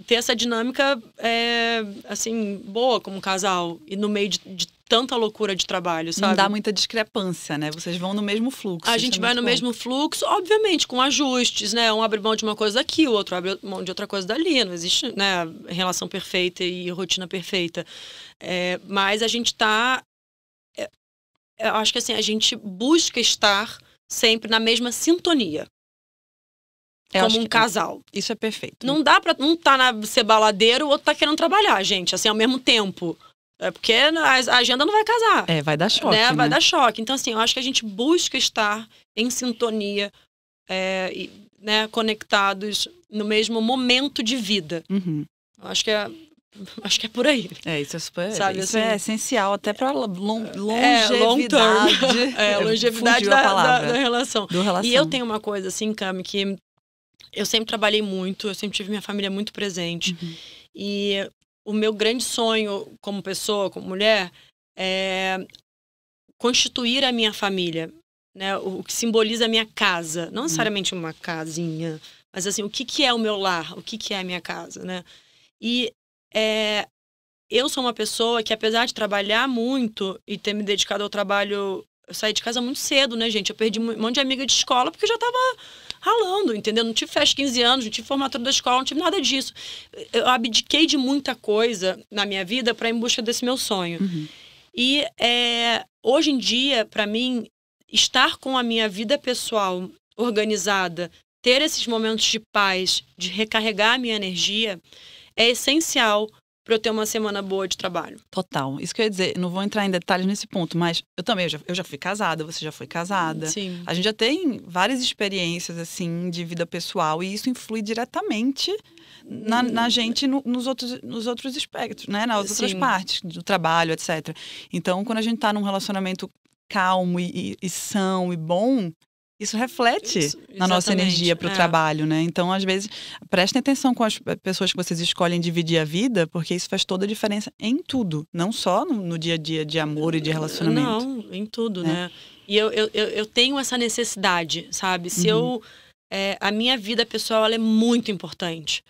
ter essa dinâmica, é, assim, boa como casal. E no meio de, de tanta loucura de trabalho, sabe? Não dá muita discrepância, né? Vocês vão no mesmo fluxo. A gente vai no bom. mesmo fluxo, obviamente, com ajustes, né? Um abre mão de uma coisa daqui, o outro abre mão de outra coisa dali. Não existe né, relação perfeita e rotina perfeita. É, mas a gente tá. É, eu acho que assim, a gente busca estar sempre na mesma sintonia. Eu como um casal. Isso é perfeito. Não dá pra. Um tá na, ser baladeiro, o outro tá querendo trabalhar, gente, assim, ao mesmo tempo. É porque a agenda não vai casar. É, vai dar choque. Né? Vai né? dar choque. Então, assim, eu acho que a gente busca estar em sintonia, é, e, né, conectados no mesmo momento de vida. Uhum. Eu acho que é. (laughs) Acho que é por aí. É, isso é super. Sabe, isso assim, é essencial até para long, longevidade. É, É, longevidade (laughs) é, (laughs) da, da, da, relação. Do relação. E eu tenho uma coisa, assim, Cami, que eu sempre trabalhei muito, eu sempre tive minha família muito presente. Uhum. E o meu grande sonho como pessoa, como mulher, é constituir a minha família, né? O que simboliza a minha casa, não uhum. necessariamente uma casinha, mas assim, o que que é o meu lar, o que que é a minha casa, né? E é, eu sou uma pessoa que apesar de trabalhar muito e ter me dedicado ao trabalho, eu saí de casa muito cedo, né, gente? Eu perdi um monte de amiga de escola porque eu já tava ralando, entendeu? Não tive festa 15 anos, não tive formatura da escola, não tive nada disso. Eu abdiquei de muita coisa na minha vida para ir em busca desse meu sonho. Uhum. E é, hoje em dia, para mim, estar com a minha vida pessoal organizada, ter esses momentos de paz, de recarregar a minha energia, é essencial para eu ter uma semana boa de trabalho. Total. Isso que eu ia dizer, não vou entrar em detalhes nesse ponto, mas eu também, eu já, eu já fui casada, você já foi casada. Sim. A gente já tem várias experiências, assim, de vida pessoal, e isso influi diretamente na, na uhum. gente no, nos, outros, nos outros espectros, né? Nas outras Sim. partes do trabalho, etc. Então, quando a gente está num relacionamento calmo e, e, e são e bom, isso reflete Isso, na nossa energia para o é. trabalho, né? Então, às vezes, prestem atenção com as pessoas que vocês escolhem dividir a vida, porque isso faz toda a diferença em tudo, não só no, no dia a dia de amor e de relacionamento. Não, em tudo, né? né? E eu, eu, eu, tenho essa necessidade, sabe? Se uhum. eu. É, a minha vida pessoal ela é muito importante.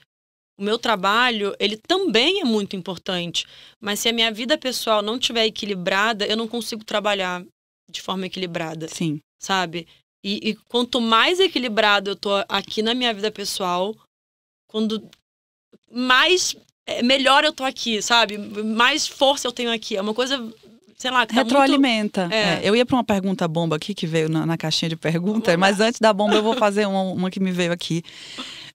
O meu trabalho, ele também é muito importante. Mas se a minha vida pessoal não estiver equilibrada, eu não consigo trabalhar de forma equilibrada. Sim. Sabe? E, e quanto mais equilibrado eu tô aqui na minha vida pessoal, quando mais é, melhor eu tô aqui, sabe? Mais força eu tenho aqui. É uma coisa sei lá, que tá Retroalimenta. Muito... É. É, eu ia para uma pergunta bomba aqui que veio na, na caixinha de perguntas, mas antes da bomba eu vou fazer uma, uma que me veio aqui.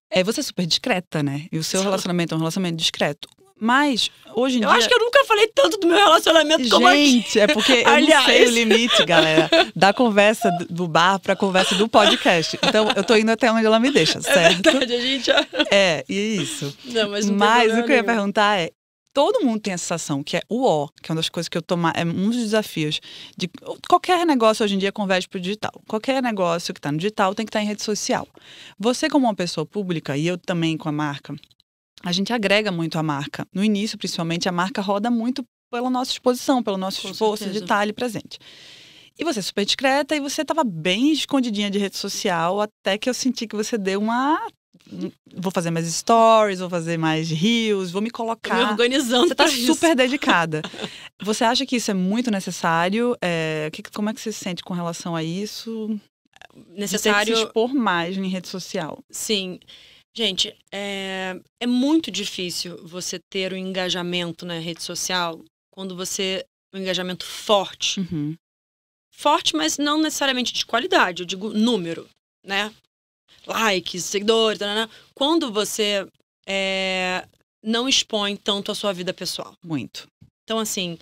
É, você é super discreta, né? E o seu relacionamento é um relacionamento discreto. Mas, hoje em eu dia. Eu acho que eu nunca falei tanto do meu relacionamento Gente, como aqui. Gente, é porque eu Aliás... (laughs) não sei o limite, galera, da conversa do bar pra conversa do podcast. Então, eu tô indo até onde ela me deixa, certo? É verdade, a gente (laughs) É, e é isso. Não, mas não mas o que eu ia perguntar é: todo mundo tem a sensação que é o o que é uma das coisas que eu tomar, é um dos desafios de qualquer negócio hoje em dia converge para o digital. Qualquer negócio que está no digital tem que estar tá em rede social. Você como uma pessoa pública e eu também com a marca, a gente agrega muito a marca. No início, principalmente, a marca roda muito pela nossa exposição, pelo nosso Com esforço certeza. de estar ali presente. E você é super discreta e você estava bem escondidinha de rede social até que eu senti que você deu uma hum, vou fazer mais stories, vou fazer mais reels, vou me colocar. Me organizando. Você tá super (laughs) dedicada. Você acha que isso é muito necessário? É, que, como é que você se sente com relação a isso? Necessário. De ter que se expor mais em rede social. Sim. Gente, é, é muito difícil você ter o um engajamento na rede social quando você. um engajamento forte. Uhum. Forte, mas não necessariamente de qualidade, eu digo número, né? Likes, seguidores, tanana. Né, né, né. quando você é, não expõe tanto a sua vida pessoal. Muito. Então, assim,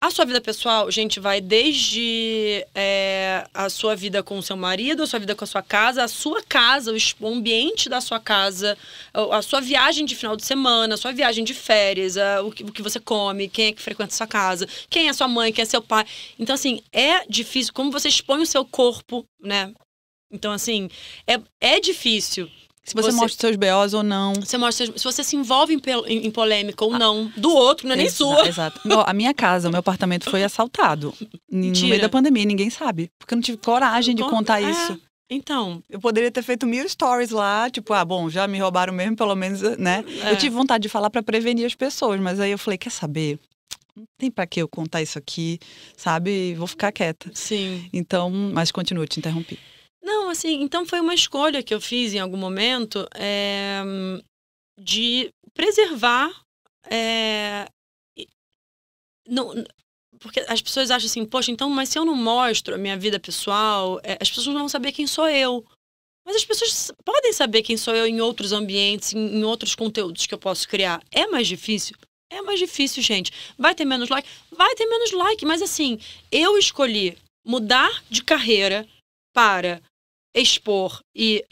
a sua vida pessoal, gente, vai desde é, a sua vida com o seu marido, a sua vida com a sua casa, a sua casa, o ambiente da sua casa, a sua viagem de final de semana, a sua viagem de férias, a, o, que, o que você come, quem é que frequenta a sua casa, quem é sua mãe, quem é seu pai. Então, assim, é difícil como você expõe o seu corpo, né? Então, assim, é, é difícil se você, você mostra seus BOs ou não. Você mostra, se você se envolve em, em, em polêmica ou ah. não, do outro, não é nem sua. Exato. a minha casa, o meu apartamento foi assaltado. (laughs) Mentira. No meio da pandemia, ninguém sabe. Porque eu não tive coragem de contar é. isso. Então. Eu poderia ter feito mil stories lá, tipo, ah, bom, já me roubaram mesmo, pelo menos, né? É. Eu tive vontade de falar para prevenir as pessoas, mas aí eu falei, quer saber? Não tem para que eu contar isso aqui, sabe? Vou ficar quieta. Sim. Então, mas continua, te interrompi. Não, assim, então foi uma escolha que eu fiz em algum momento é, de preservar. É, não, porque as pessoas acham assim, poxa, então, mas se eu não mostro a minha vida pessoal, é, as pessoas não vão saber quem sou eu. Mas as pessoas podem saber quem sou eu em outros ambientes, em, em outros conteúdos que eu posso criar. É mais difícil? É mais difícil, gente. Vai ter menos like? Vai ter menos like, mas assim, eu escolhi mudar de carreira para expor e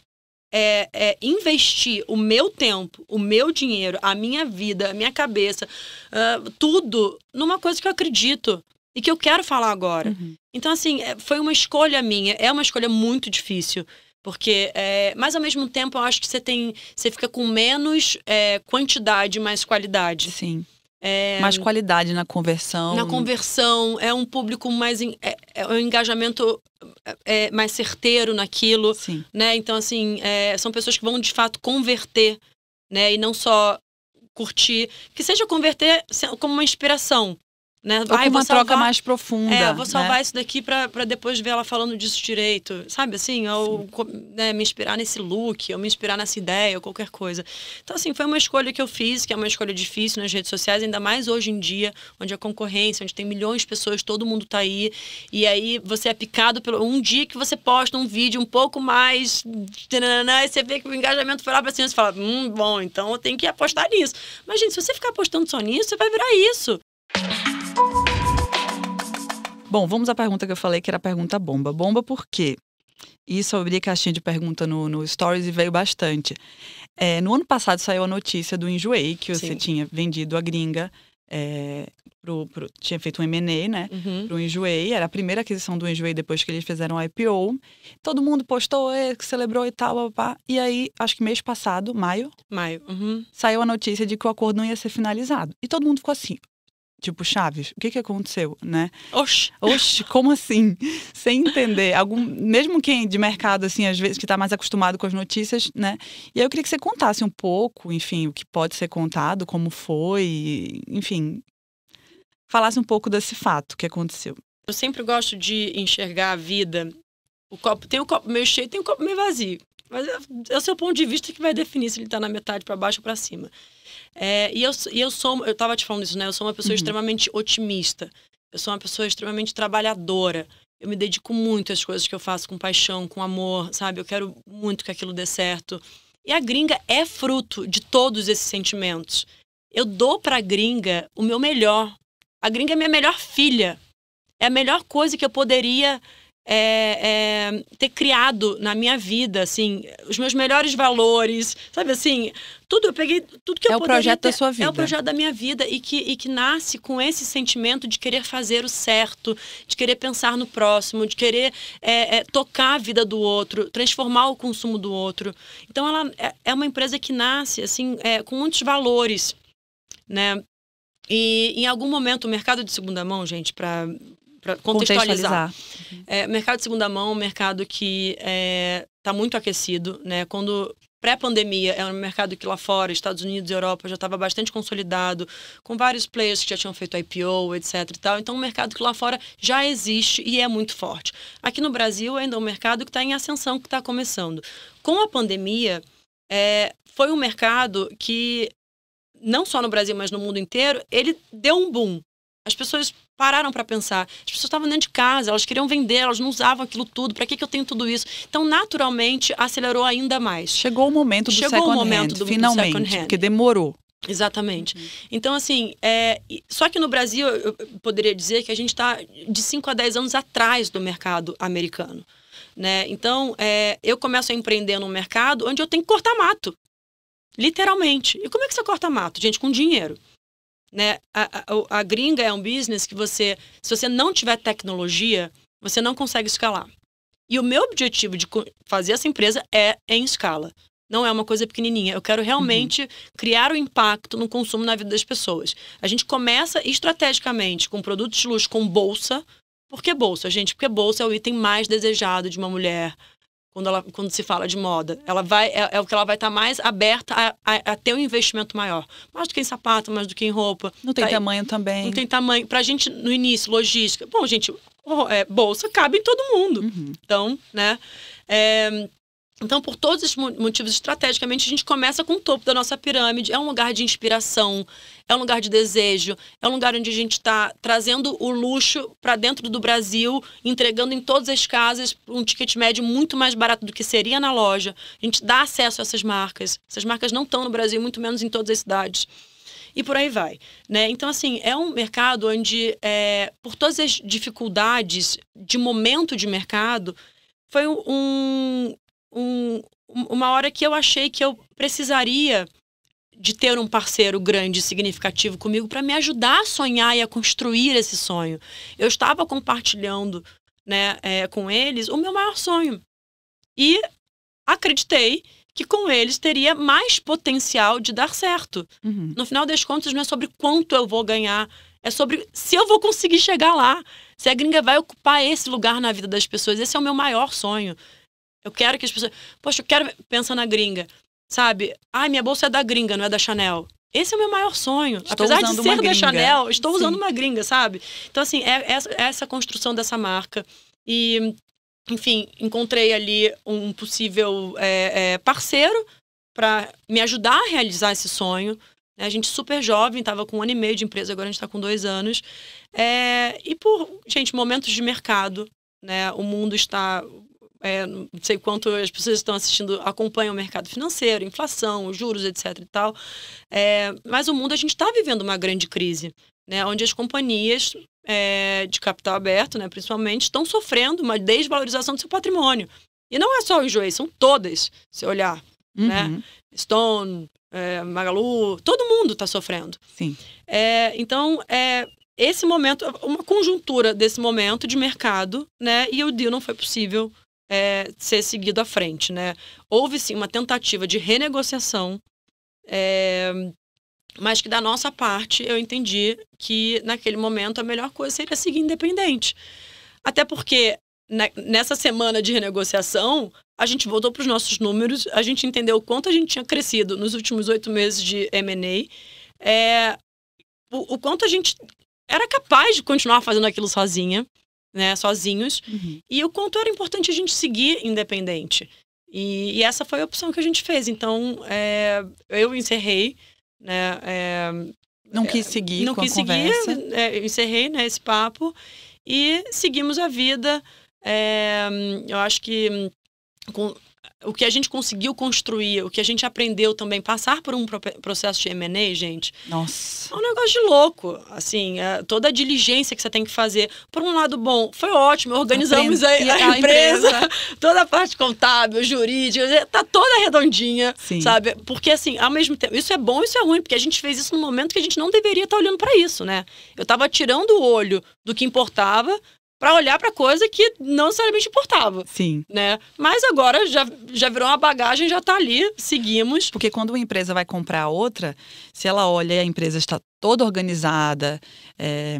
é, é, investir o meu tempo, o meu dinheiro, a minha vida, a minha cabeça, uh, tudo numa coisa que eu acredito e que eu quero falar agora. Uhum. Então, assim, é, foi uma escolha minha. É uma escolha muito difícil. Porque, é, mas ao mesmo tempo, eu acho que você tem. Você fica com menos é, quantidade, mais qualidade. Sim. É... Mais qualidade na conversão. Na conversão, é um público mais. É, é um engajamento é, é, mais certeiro naquilo. Sim. Né? Então, assim, é, são pessoas que vão de fato converter, né? E não só curtir. Que seja converter como uma inspiração. Né? Ai, uma troca mais profunda. É, vou salvar né? isso daqui para depois ver ela falando disso direito. Sabe assim? Ou né, me inspirar nesse look, ou me inspirar nessa ideia, ou qualquer coisa. Então, assim, foi uma escolha que eu fiz, que é uma escolha difícil nas redes sociais, ainda mais hoje em dia, onde a concorrência, onde tem milhões de pessoas, todo mundo tá aí. E aí você é picado pelo. Um dia que você posta um vídeo um pouco mais. E você vê que o engajamento foi lá pra cima, você fala, hum, bom, então eu tenho que apostar nisso. Mas, gente, se você ficar apostando só nisso, você vai virar isso. Bom, vamos à pergunta que eu falei que era a pergunta bomba. Bomba por quê? Isso eu abri caixinha de pergunta no, no Stories e veio bastante. É, no ano passado saiu a notícia do Enjoei, que você Sim. tinha vendido a gringa é, pro, pro, tinha feito um M&A, né, uhum. pro Enjoei, era a primeira aquisição do Enjoei depois que eles fizeram a IPO, todo mundo postou, é, celebrou e tal, papá. e aí, acho que mês passado, maio, maio, uhum. saiu a notícia de que o acordo não ia ser finalizado, e todo mundo ficou assim, Tipo, Chaves, o que que aconteceu, né? Oxi! Oxi, como assim? Sem entender. Algum, mesmo quem de mercado, assim, às vezes, que está mais acostumado com as notícias, né? E aí eu queria que você contasse um pouco, enfim, o que pode ser contado, como foi, enfim. Falasse um pouco desse fato que aconteceu. Eu sempre gosto de enxergar a vida. O copo tem o copo meio cheio, tem o copo meio vazio. Mas é, é o seu ponto de vista que vai definir se ele está na metade para baixo ou para cima. É, e eu, e eu sou, eu tava te falando isso, né? Eu sou uma pessoa uhum. extremamente otimista. Eu sou uma pessoa extremamente trabalhadora. Eu me dedico muito às coisas que eu faço com paixão, com amor, sabe? Eu quero muito que aquilo dê certo. E a gringa é fruto de todos esses sentimentos. Eu dou pra gringa o meu melhor. A gringa é minha melhor filha. É a melhor coisa que eu poderia é, é, ter criado na minha vida, assim, os meus melhores valores, sabe assim, tudo eu peguei, tudo que é eu É o projeto ter, da sua vida. É o projeto da minha vida e que, e que nasce com esse sentimento de querer fazer o certo, de querer pensar no próximo, de querer é, é tocar a vida do outro, transformar o consumo do outro. Então ela é, é uma empresa que nasce, assim, é, com muitos valores, né? E em algum momento o mercado de segunda mão, gente, para para contextualizar. contextualizar. É, mercado de segunda mão um mercado que está é, tá muito aquecido, né? Quando pré-pandemia era é um mercado que lá fora, Estados Unidos e Europa já estava bastante consolidado, com vários players que já tinham feito IPO, etc e tal. Então, um mercado que lá fora já existe e é muito forte. Aqui no Brasil ainda é um mercado que está em ascensão, que está começando. Com a pandemia, é, foi um mercado que não só no Brasil, mas no mundo inteiro, ele deu um boom. As pessoas pararam para pensar. As pessoas estavam dentro de casa, elas queriam vender, elas não usavam aquilo tudo. Para que, que eu tenho tudo isso? Então, naturalmente, acelerou ainda mais. Chegou o momento do Chegou second o momento hand, do, finalmente, do second hand. porque demorou. Exatamente. Uhum. Então, assim, é, só que no Brasil, eu poderia dizer que a gente está de 5 a 10 anos atrás do mercado americano. Né? Então, é, eu começo a empreender num mercado onde eu tenho que cortar mato. Literalmente. E como é que você corta mato? Gente, com dinheiro. Né? A, a, a gringa é um business que você, se você não tiver tecnologia, você não consegue escalar. E o meu objetivo de fazer essa empresa é em escala. Não é uma coisa pequenininha. Eu quero realmente uhum. criar o um impacto no consumo na vida das pessoas. A gente começa estrategicamente com produtos de luxo, com bolsa. Por que bolsa, gente? Porque bolsa é o item mais desejado de uma mulher quando, ela, quando se fala de moda. Ela vai, é, é o que ela vai estar tá mais aberta a, a, a, ter um investimento maior. Mais do que em sapato, mais do que em roupa. Não tem tá tamanho também. Não tem tamanho. Pra gente, no início, logística. Bom, gente, é, bolsa cabe em todo mundo. Uhum. Então, né? É, então, por todos esses motivos, estrategicamente, a gente começa com o topo da nossa pirâmide. É um lugar de inspiração, é um lugar de desejo, é um lugar onde a gente está trazendo o luxo para dentro do Brasil, entregando em todas as casas um ticket médio muito mais barato do que seria na loja. A gente dá acesso a essas marcas. Essas marcas não estão no Brasil, muito menos em todas as cidades e por aí vai. Né? Então, assim, é um mercado onde, é, por todas as dificuldades de momento de mercado, foi um, um, uma hora que eu achei que eu precisaria de ter um parceiro grande e significativo comigo para me ajudar a sonhar e a construir esse sonho. Eu estava compartilhando né, é, com eles o meu maior sonho. E acreditei que com eles teria mais potencial de dar certo. Uhum. No final das contas, não é sobre quanto eu vou ganhar, é sobre se eu vou conseguir chegar lá. Se a gringa vai ocupar esse lugar na vida das pessoas. Esse é o meu maior sonho. Eu quero que as pessoas. Poxa, eu quero. Pensa na gringa. Sabe? Ai, minha bolsa é da gringa, não é da Chanel. Esse é o meu maior sonho. Estou Apesar de ser da Chanel, estou Sim. usando uma gringa, sabe? Então, assim, é, é, é essa construção dessa marca. E, enfim, encontrei ali um possível é, é parceiro para me ajudar a realizar esse sonho. Né? A gente super jovem, estava com um ano e meio de empresa, agora a gente está com dois anos. É, e por, gente, momentos de mercado, né? O mundo está é, não sei quanto as pessoas estão assistindo acompanham o mercado financeiro, inflação, juros, etc. e tal. É, mas o mundo a gente está vivendo uma grande crise, né, onde as companhias é, de capital aberto, né, principalmente, estão sofrendo uma desvalorização do seu patrimônio. E não é só o Joey, são todas, se olhar. Né. Uhum. Né? Stone, é, Magalu, todo mundo está sofrendo. Sim. É, então, é, esse momento, uma conjuntura desse momento de mercado, né? E o deal não foi possível é, ser seguido à frente, né? Houve sim uma tentativa de renegociação, é, mas que da nossa parte eu entendi que naquele momento a melhor coisa seria seguir independente. Até porque né, nessa semana de renegociação a gente voltou para os nossos números, a gente entendeu o quanto a gente tinha crescido nos últimos oito meses de M&A, é, o, o quanto a gente era capaz de continuar fazendo aquilo sozinha né, sozinhos. Uhum. E o quanto era importante a gente seguir independente. E, e, essa foi a opção que a gente fez. Então, é, eu encerrei, né? É, não é, quis seguir não quis seguir é, encerrei né esse papo e seguimos a vida é, eu acho que com, o que a gente conseguiu construir, o que a gente aprendeu também, passar por um processo de M&A, gente. Nossa. É um negócio de louco, assim, é toda a diligência que você tem que fazer. Por um lado, bom, foi ótimo, organizamos a, a, a empresa, empresa, (laughs) toda a parte contábil, jurídica, tá toda redondinha, Sim. sabe? Porque assim, ao mesmo tempo, isso é bom, isso é ruim, porque a gente fez isso num momento que a gente não deveria estar tá olhando para isso, né? Eu tava tirando o olho do que importava para olhar para coisa que não necessariamente importava. Sim. Né? Mas agora já, já virou uma bagagem, já está ali, seguimos. Porque quando uma empresa vai comprar outra, se ela olha e a empresa está toda organizada, é,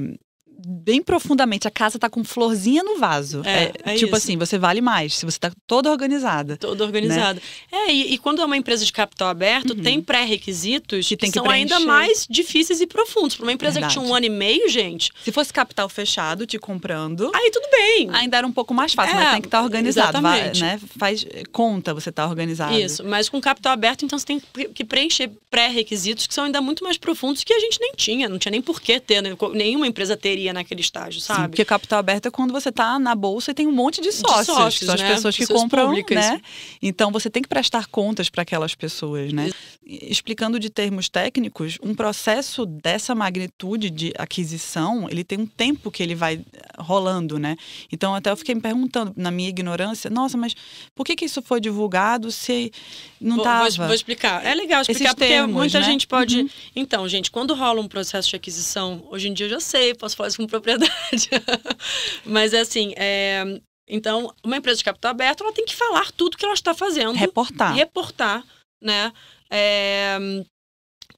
bem profundamente, a casa tá com florzinha no vaso. É, é, é tipo isso. assim, você vale mais, se você tá toda organizada. Toda né? organizada. Né? É, e, e, quando é uma empresa de capital aberto, uhum. tem pré-requisitos que, que, que, são preencher. ainda mais difíceis e profundos. Para uma empresa Verdade. que tinha um ano e meio, gente. Se fosse capital fechado, te comprando. Aí tudo bem. Ainda era um pouco mais fácil, mas é, tem que estar tá organizado. Vai, né? Faz conta você tá organizado. Isso, mas com capital aberto, então você tem que preencher pré-requisitos que são ainda muito mais profundos que a gente nem tinha. Não tinha nem por que ter, né? nenhuma empresa teria naquele estágio, sabe? Sim, porque capital aberto é quando você está na bolsa e tem um monte de sócios, de sócios que né? são as né? pessoas que compram, públicas. né? Então você tem que prestar contas para aquelas pessoas, né? Explicando de termos técnicos, um processo dessa magnitude de aquisição, ele tem um tempo que ele vai eh, rolando, né? Então até eu fiquei me perguntando na minha ignorância, nossa, mas por que que isso foi divulgado se não tava. Vou, vou explicar. É legal explicar Esses porque termos, muita né? gente pode. Uhum. Então, gente, quando rola um processo de aquisição, hoje em dia eu já sei, posso falar isso com propriedade. (laughs) Mas é assim, é... então, uma empresa de capital aberto, ela tem que falar tudo que ela está fazendo. Reportar. Reportar, né? É...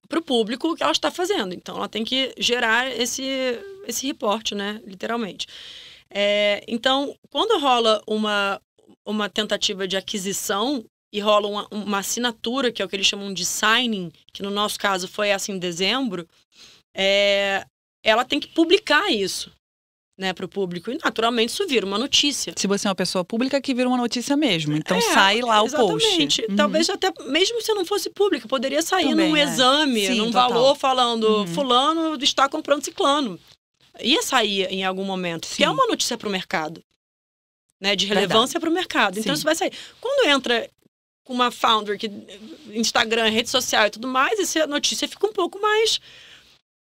Para o público que ela está fazendo. Então, ela tem que gerar esse, esse reporte, né? Literalmente. É... Então, quando rola uma, uma tentativa de aquisição, e rola uma, uma, assinatura, que é o que eles chamam de signing, que no nosso caso foi essa em dezembro, é, ela tem que publicar isso. Né, para o público. E naturalmente isso vira uma notícia. Se você é uma pessoa pública, que vira uma notícia mesmo. Então é, sai lá o post. Exatamente. Uhum. Talvez até, mesmo se não fosse pública, poderia sair Também, num é. exame, Sim, num total. valor falando: uhum. Fulano está comprando ciclano. Ia sair em algum momento. Que é uma notícia para o mercado. Né, de relevância para o mercado. Então Sim. isso vai sair. Quando entra com uma founder que Instagram, rede social e tudo mais, essa notícia fica um pouco mais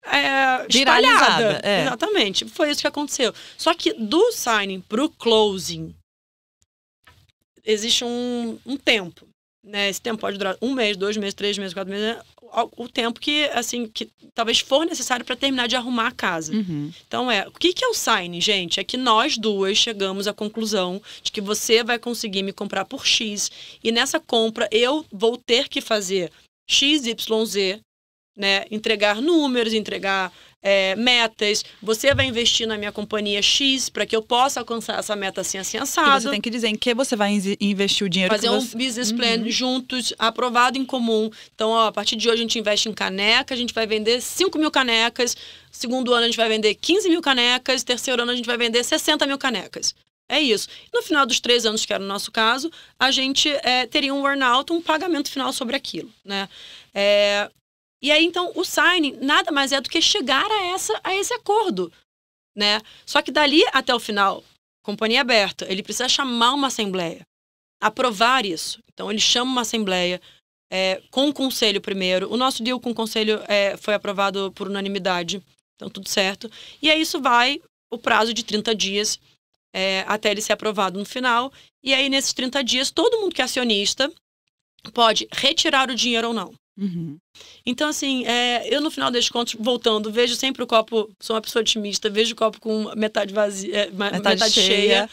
é, espalhada. É. Exatamente. Foi isso que aconteceu. Só que do signing pro closing existe um, um tempo. Né? Esse tempo pode durar um mês, dois meses, três meses, quatro meses, né, o tempo que, assim, que talvez for necessário para terminar de arrumar a casa. Uhum. Então, é, o que, que é o sign, gente? É que nós duas chegamos à conclusão de que você vai conseguir me comprar por X e nessa compra eu vou ter que fazer X, Y, Z, né? Entregar números, entregar é, metas. Você vai investir na minha companhia X para que eu possa alcançar essa meta assim, assim, assado. E você tem que dizer em que você vai investir o dinheiro. Fazer um business uhum. plan uhum. juntos, aprovado em comum. Então, ó, a partir de hoje a gente investe em caneca, a gente vai vender 5 mil canecas. Segundo ano a gente vai vender 15 mil canecas. Terceiro ano a gente vai vender 60 mil canecas. É isso. No final dos três anos, que era o nosso caso, a gente é, teria um earnout, um pagamento final sobre aquilo, né? É, e aí, então, o signing nada mais é do que chegar a, essa, a esse acordo. Né? Só que dali até o final, companhia aberta, ele precisa chamar uma assembleia, aprovar isso. Então, ele chama uma assembleia é, com o conselho primeiro. O nosso deal com o conselho é, foi aprovado por unanimidade, então tudo certo. E aí, isso vai o prazo de 30 dias é, até ele ser aprovado no final. E aí, nesses 30 dias, todo mundo que é acionista pode retirar o dinheiro ou não. Uhum. Então, assim, é, eu no final das contas, voltando, vejo sempre o copo, sou uma pessoa otimista, vejo o copo com metade vazia, é, metade, metade cheia. cheia.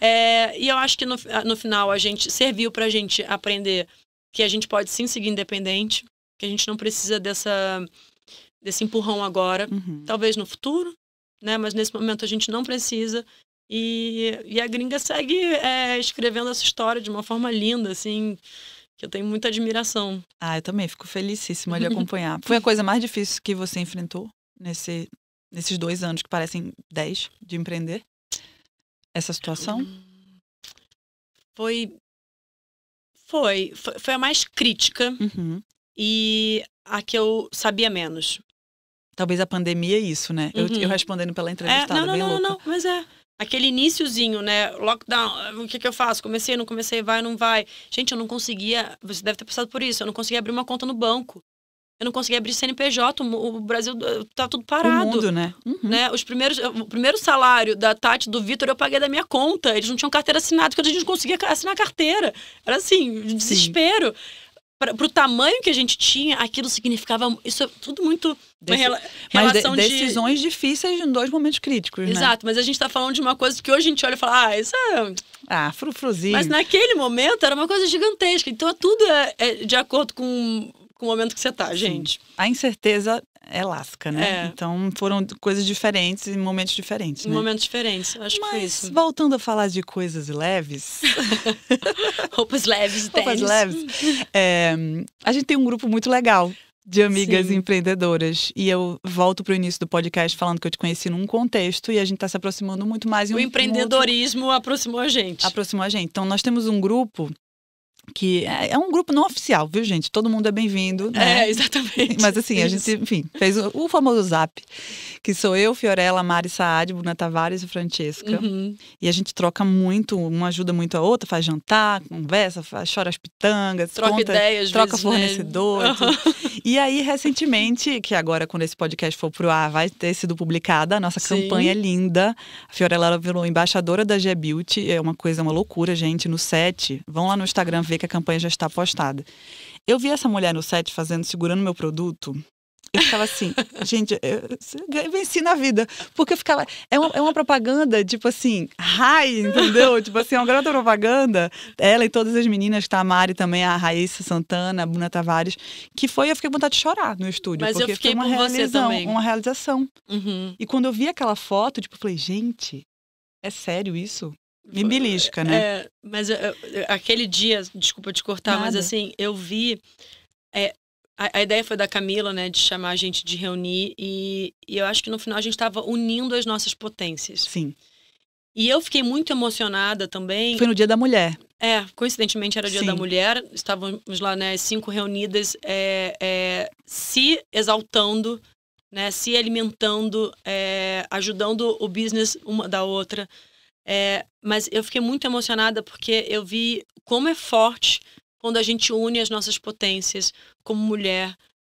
É, e eu acho que no, ah, no final a gente serviu pra gente aprender que a gente pode sim seguir independente, que a gente não precisa dessa, desse empurrão agora, uhum. talvez no futuro, né? Mas nesse momento a gente não precisa. E, e a gringa segue é, escrevendo essa história de uma forma linda, assim que eu tenho muita admiração. Ah, eu também fico felicíssima de (laughs) acompanhar. Foi a coisa mais difícil que você enfrentou nesse, nesses dois anos que parecem dez de empreender? Essa situação? Foi. Foi. Foi a mais crítica uhum. e a que eu sabia menos. Talvez a pandemia é isso, né? Uhum. Eu, eu uhum. respondendo pela entrevista. é, não, não, bem não, louca. Não, não, mas é aquele iníciozinho, né? Lockdown, o que, que eu faço? Comecei, não comecei, vai, não vai. Gente, eu não conseguia, você deve ter passado por isso, eu não conseguia abrir uma conta no banco. Eu não conseguia abrir CNPJ, o Brasil tá tudo parado. O mundo, né? Uhum. né? Os primeiros, o primeiro salário da Tati, do Vitor, eu paguei da minha conta. Eles não tinham carteira assinada, porque a gente não conseguia assinar carteira. Era assim, desespero. Sim para o tamanho que a gente tinha, aquilo significava. Isso é tudo muito. Deci, rela, mas de, de... decisões difíceis em dois momentos críticos. Né? Exato, né? mas a gente está falando de uma coisa que hoje a gente olha e fala, ah, isso é. Ah, frufruzinho. Mas naquele momento era uma coisa gigantesca. Então tudo é, é de acordo com, com o momento que você está, gente. A incerteza é lasca, né? É. Então foram coisas diferentes em momentos diferentes. Em né? momentos diferentes, acho Mas, que foi isso. Voltando a falar de coisas leves. (laughs) Roupas leves, tênis. Roupas leves. É, a gente tem um grupo muito legal de amigas Sim. empreendedoras. E eu volto para o início do podcast falando que eu te conheci num contexto e a gente está se aproximando muito mais. Em um, o empreendedorismo um outro... aproximou a gente. Aproximou a gente. Então, nós temos um grupo que é, é um grupo não oficial, viu, gente? Todo mundo é bem-vindo. É, né? É, (laughs) exatamente. Mas assim, a gente, enfim, fez o, famoso zap, que sou eu, Fiorella, Mari Saad, Bruna Tavares e Francesca. Uhum. E a gente troca muito, uma ajuda muito a outra, faz jantar, conversa, faz, chora as pitangas, troca conta, ideias, troca né? fornecedor. Uhum. E aí, recentemente, que agora, quando esse podcast for pro ar, vai ter sido publicada a nossa Sim. campanha linda. A Fiorella virou embaixadora da G-Beauty, é uma coisa, uma loucura, gente, no set. Vão lá no Instagram ver que a campanha já está postada. Eu vi essa mulher no set fazendo, segurando meu produto. Eu ficava assim, (laughs) gente, eu, eu venci na vida. Porque eu ficava. É uma, é uma propaganda, tipo assim, Rai, entendeu? (laughs) tipo assim, é uma grande propaganda. Ela e todas as meninas, tá? A Mari também, a Raíssa Santana, a Bruna Tavares, que foi, eu fiquei com vontade de chorar no estúdio. Mas porque eu fiquei foi uma com realização, Uma realização. Uhum. E quando eu vi aquela foto, tipo, eu falei, gente, é sério isso? Me né? É, mas eu, eh, eu, eh, aquele dia, desculpa te cortar, Nada. mas assim, eu vi. É, a, a, ideia foi da Camila, né, de chamar a gente de reunir, e, e eu acho que no final a gente estava unindo as nossas potências. Sim. E eu fiquei muito emocionada também. Foi no Dia da Mulher. É, coincidentemente era o Dia Sim. da Mulher, estávamos lá, né, cinco reunidas, é, é, se exaltando, né, se alimentando, é, ajudando o business uma da outra. É, mas eu fiquei muito emocionada porque eu vi como é forte quando a gente une as nossas potências como mulher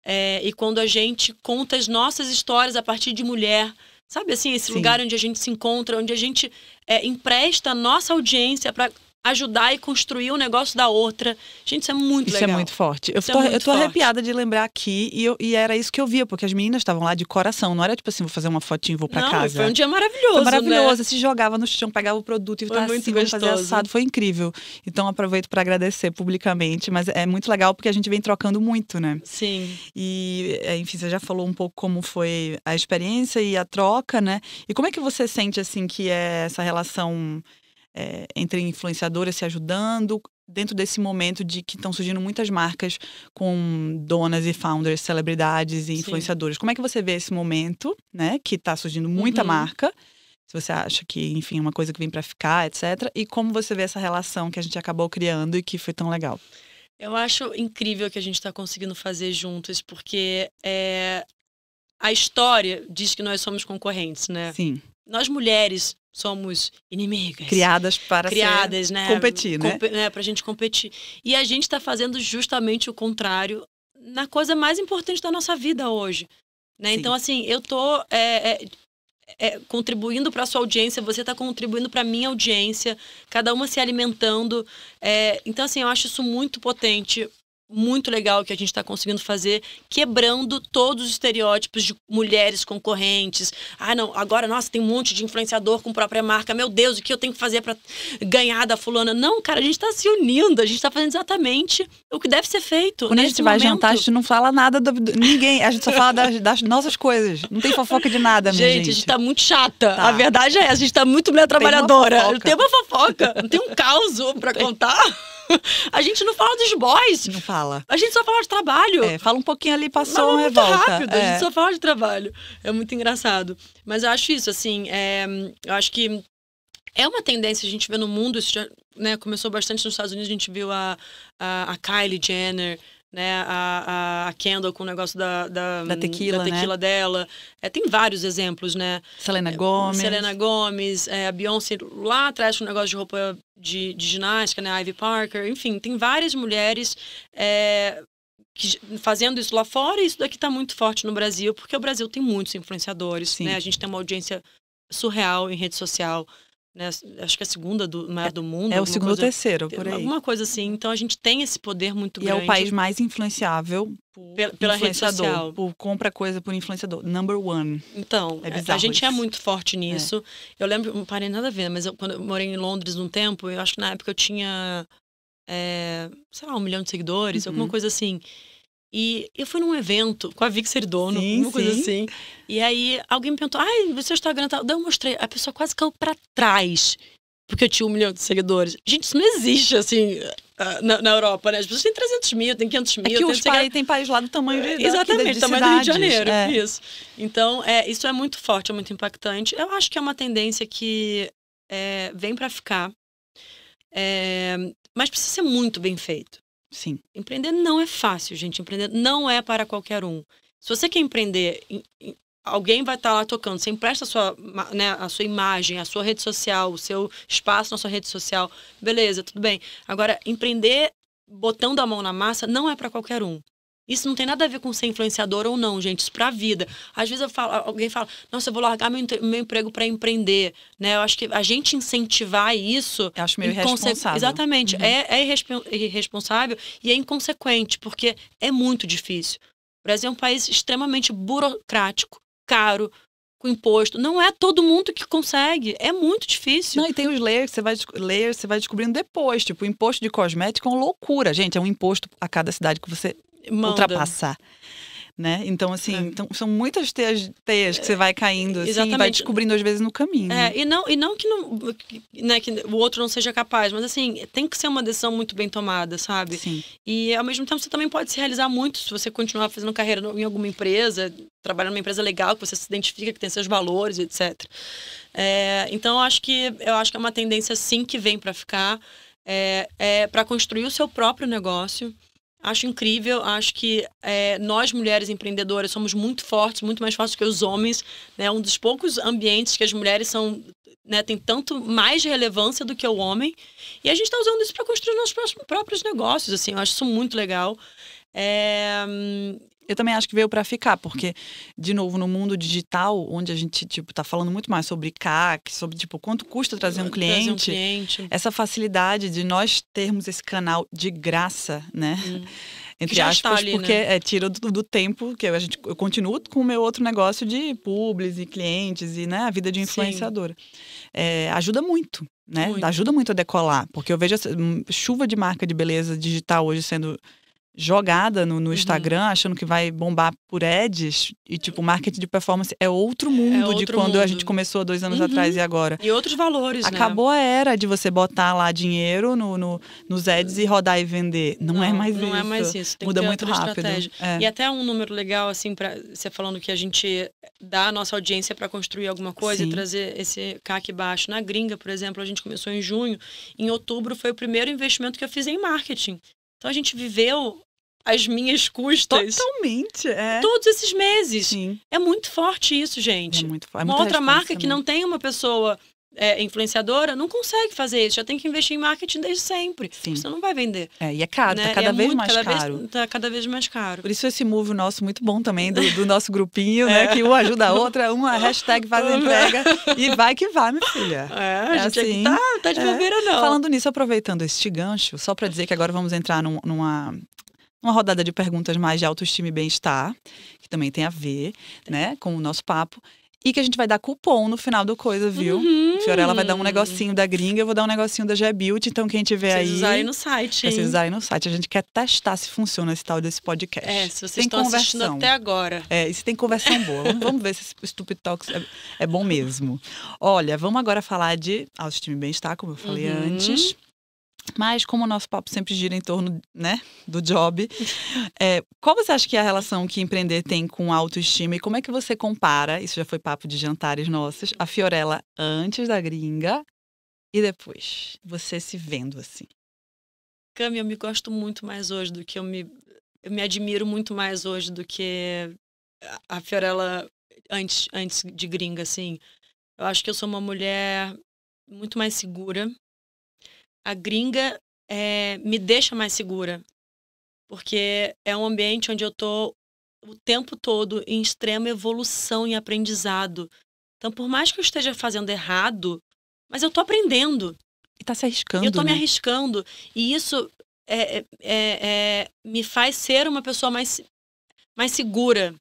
é, e quando a gente conta as nossas histórias a partir de mulher. Sabe assim, esse Sim. lugar onde a gente se encontra, onde a gente é, empresta a nossa audiência para ajudar e construir o um negócio da outra. Gente, isso é muito isso é legal. Isso é muito forte. Eu isso é tô, é eu tô arrepiada de lembrar aqui e, eu, e, era isso que eu via, porque as meninas estavam lá de coração. Não era tipo assim, vou fazer uma fotinho e vou pra não, casa. Foi um dia maravilhoso. Foi né? maravilhoso. Né? Se jogava no chão, pegava o produto e foi tava assim, fazer assado. Foi incrível. Então aproveito para agradecer publicamente, mas é muito legal porque a gente vem trocando muito, né? Sim. E, é, enfim, você já falou um pouco como foi a experiência e a troca, né? E como é que você sente assim que é essa relação? é, entre influenciadoras se ajudando, dentro desse momento de que estão surgindo muitas marcas com donas e founders, celebridades e influenciadores. Como é que você vê esse momento, né? Que está surgindo muita uhum. marca. Se você acha que, enfim, é uma coisa que vem para ficar, etc. E como você vê essa relação que a gente acabou criando e que foi tão legal? Eu acho incrível que a gente está conseguindo fazer juntos, porque é, a história diz que nós somos concorrentes, né? Sim. Nós mulheres somos inimigas. Criadas para criadas, né? competir, né? né? Para a gente competir. E a gente está fazendo justamente o contrário na coisa mais importante da nossa vida hoje. Né? Então, assim, eu tô é, é, é, contribuindo para sua audiência, você está contribuindo para minha audiência, cada uma se alimentando. É, então, assim, eu acho isso muito potente muito legal que a gente está conseguindo fazer, quebrando todos os estereótipos de mulheres concorrentes. Ah, não, agora, nossa, tem um monte de influenciador com própria marca. Meu Deus, o que eu tenho que fazer para ganhar da fulana? Não, cara, a gente está se unindo, a gente está fazendo exatamente o que deve ser feito. Quando a gente momento. vai jantar, a gente não fala nada do, do ninguém, a gente só fala das, das, nossas coisas. Não tem fofoca de nada, minha gente. Gente, a gente está muito chata. Tá. A verdade é essa, a gente está muito mulher trabalhadora. Tem uma fofoca. Tem uma fofoca. não tem um caos para contar. (laughs) a gente não fala dos boys. Não fala. A gente só fala de trabalho. É, fala um pouquinho ali, passou é uma revolta. rápido, é. a gente é. só fala de trabalho. É muito engraçado. Mas eu acho isso, assim, é, eu acho que é uma tendência, a gente vê no mundo, isso já, né, começou bastante nos Estados Unidos, a gente viu a, a, a Kylie Jenner, né? A, a, a Kendall com o negócio da, da, da tequila, da né? tequila né? dela. É, tem vários exemplos, né? Selena é, Gomes. Selena Gomez é, a Beyoncé lá atrás com o negócio de roupa de, de ginástica, né? A Ivy Parker, enfim, tem várias mulheres é, que, fazendo isso lá fora e isso daqui está muito forte no Brasil, porque o Brasil tem muitos influenciadores, Sim. né? A gente tem uma audiência surreal em rede social né? Acho que é a segunda do maior é, do mundo. É o segundo ou terceiro, é, por aí. Alguma coisa assim. Então a gente tem esse poder muito e grande. E é o país mais influenciável por, pela, influenciador, rede social. Por compra coisa por influenciador. Number one. Então, é, é a gente isso. é muito forte nisso. É. Eu lembro, não parei nada a ver, mas eu, quando eu morei em Londres um tempo, eu acho que na época eu tinha, é, sei lá, um milhão de seguidores, uhum. alguma coisa assim. E eu fui num evento com a Vic Seridono, sim, uma coisa sim. assim. E aí alguém me perguntou, ai, você está é grande Daí eu mostrei. A pessoa quase caiu para trás, porque eu tinha um milhão de seguidores. Gente, isso não existe, assim, ah, na, na Europa, né? As pessoas têm 300 mil, têm 500 é mil. É que os países, tem país lá do tamanho de, Exatamente, do tamanho do Rio de Janeiro, é. isso. Então, é, isso é muito forte, é muito impactante. Eu acho que é uma tendência que é, vem para ficar. É, mas precisa ser muito bem feito. Sim. Empreender não é fácil, gente. Empreender não é para qualquer um. Se você quer empreender, alguém vai estar tá lá tocando. Você empresta a sua, né, a sua imagem, a sua rede social, o seu espaço na sua rede social. Beleza, tudo bem. Agora, empreender botando a mão na massa não é para qualquer um. Isso não tem nada a ver com ser influenciador ou não, gente. Isso para a vida. Às vezes falo, alguém fala, nossa, eu vou largar meu, meu emprego para empreender. Né? Eu acho que a gente incentivar isso. Eu acho meio irresponsável. Exatamente. Uhum. É, é irresponsável e é inconsequente, porque é muito difícil. O Brasil é um país extremamente burocrático, caro, com imposto. Não é todo mundo que consegue. É muito difícil. Não, e tem os layers que você vai layers, você vai descobrindo depois. Tipo, o imposto de cosmético é uma loucura, gente. É um imposto a cada cidade que você Manda. ultrapassar. Né? Então, assim, é. então, são muitas teias, teias que você vai caindo, assim, Exatamente. e vai descobrindo às vezes no caminho. É, e não, e não que, não né, que o outro não seja capaz, mas assim, tem que ser uma decisão muito bem tomada, sabe? Sim. E ao mesmo tempo você também pode se realizar muito se você continuar fazendo carreira em alguma empresa, trabalhando numa empresa legal, que você se identifica, que tem seus valores, etc. É, então, eu acho que eu acho que é uma tendência sim que vem para ficar. É, é para construir o seu próprio negócio Acho incrível, acho que é, nós mulheres empreendedoras somos muito fortes, muito mais fortes que os homens. É né? um dos poucos ambientes que as mulheres são né, tem tanto mais relevância do que o homem. E a gente está usando isso para construir nossos próprios negócios. Assim, eu acho isso muito legal. É, eu também acho que veio para ficar, porque, de novo, no mundo digital, onde a gente, tipo, tá falando muito mais sobre CAC, sobre, tipo, quanto custa trazer um cliente, trazer um cliente. essa facilidade de nós termos esse canal de graça, né? Hum. (laughs) Entre aspas, ali, porque né? é, tira do, do, tempo que a gente, eu continuo com o meu outro negócio de publis e clientes e, né, a vida de influenciadora. É, ajuda muito, né? Muito. Ajuda muito a decolar, porque eu vejo essa, hum, chuva de marca de beleza digital hoje sendo jogada no, no uhum. Instagram, uhum. achando que vai bombar por ads. E, tipo, marketing de performance é outro é mundo é outro de quando mundo. a gente começou dois anos uhum. atrás e agora. E outros valores, né? Acabou né? a era de você botar lá dinheiro no, no nos ads e rodar e vender. Não, é não é mais não isso. Não é mais isso. Tem Muda muito rápido. É. E até um número legal, assim, para você falando que a gente dá a nossa audiência para construir alguma coisa Sim. e trazer esse CAC baixo. Na gringa, por exemplo, a gente começou em junho. Em outubro foi o primeiro investimento que eu fiz em marketing. Então a gente viveu às minhas custas. Totalmente, é. Todos esses meses. Sim. É muito forte isso, gente. É muito forte. É uma outra marca que não tem uma pessoa é, influenciadora não consegue fazer isso. Já tem que investir em marketing desde sempre. Sim. Você não vai vender. É, e é caro, né? tá cada é vez muito, mais cada caro. Vez, tá cada vez mais caro. Por isso esse move nosso muito bom também, do, do nosso grupinho, é. né? Que um ajuda a outra, uma (laughs) hashtag faz uhum. entrega e vai que vai, minha filha. (laughs) É, é assim, tá, tá de é. bobeira não. Falando nisso, aproveitando este gancho, só para dizer que agora vamos entrar num, numa uma rodada de perguntas mais de autoestima e bem-estar, que também tem a ver, né, com o nosso papo. E que a gente vai dar cupom no final do coisa, viu? Uhum. Fiorella vai dar um negocinho da gringa, eu vou dar um negocinho da G-Built. Então, quem tiver aí. Vocês aí no site. Hein? Vocês aí no site. A gente quer testar se funciona esse tal desse podcast. É, se vocês tem estão conversão. assistindo até agora. É, e se tem conversão boa. vamos ver se esse Stupid Talks é, é, bom mesmo. Olha, vamos agora falar de autoestima e bem-estar, como eu falei uhum. antes. Mas como o nosso papo sempre gira em torno, né, do job, (laughs) é, qual você acha que é a relação que empreender tem com autoestima e como é que você compara, isso já foi papo de jantares nossos, a Fiorella antes da gringa e depois, você se vendo assim? Cami, eu me gosto muito mais hoje do que eu me eu me admiro muito mais hoje do que a Fiorella antes antes de gringa assim. Eu acho que eu sou uma mulher muito mais segura, a gringa é, me deixa mais segura. Porque é um ambiente onde eu tô o tempo todo em extrema evolução e aprendizado. Então, por mais que eu esteja fazendo errado, mas eu tô aprendendo. E tá se arriscando. Eu tô né? me arriscando. E isso é, é, é, é, me faz ser uma pessoa mais, mais segura,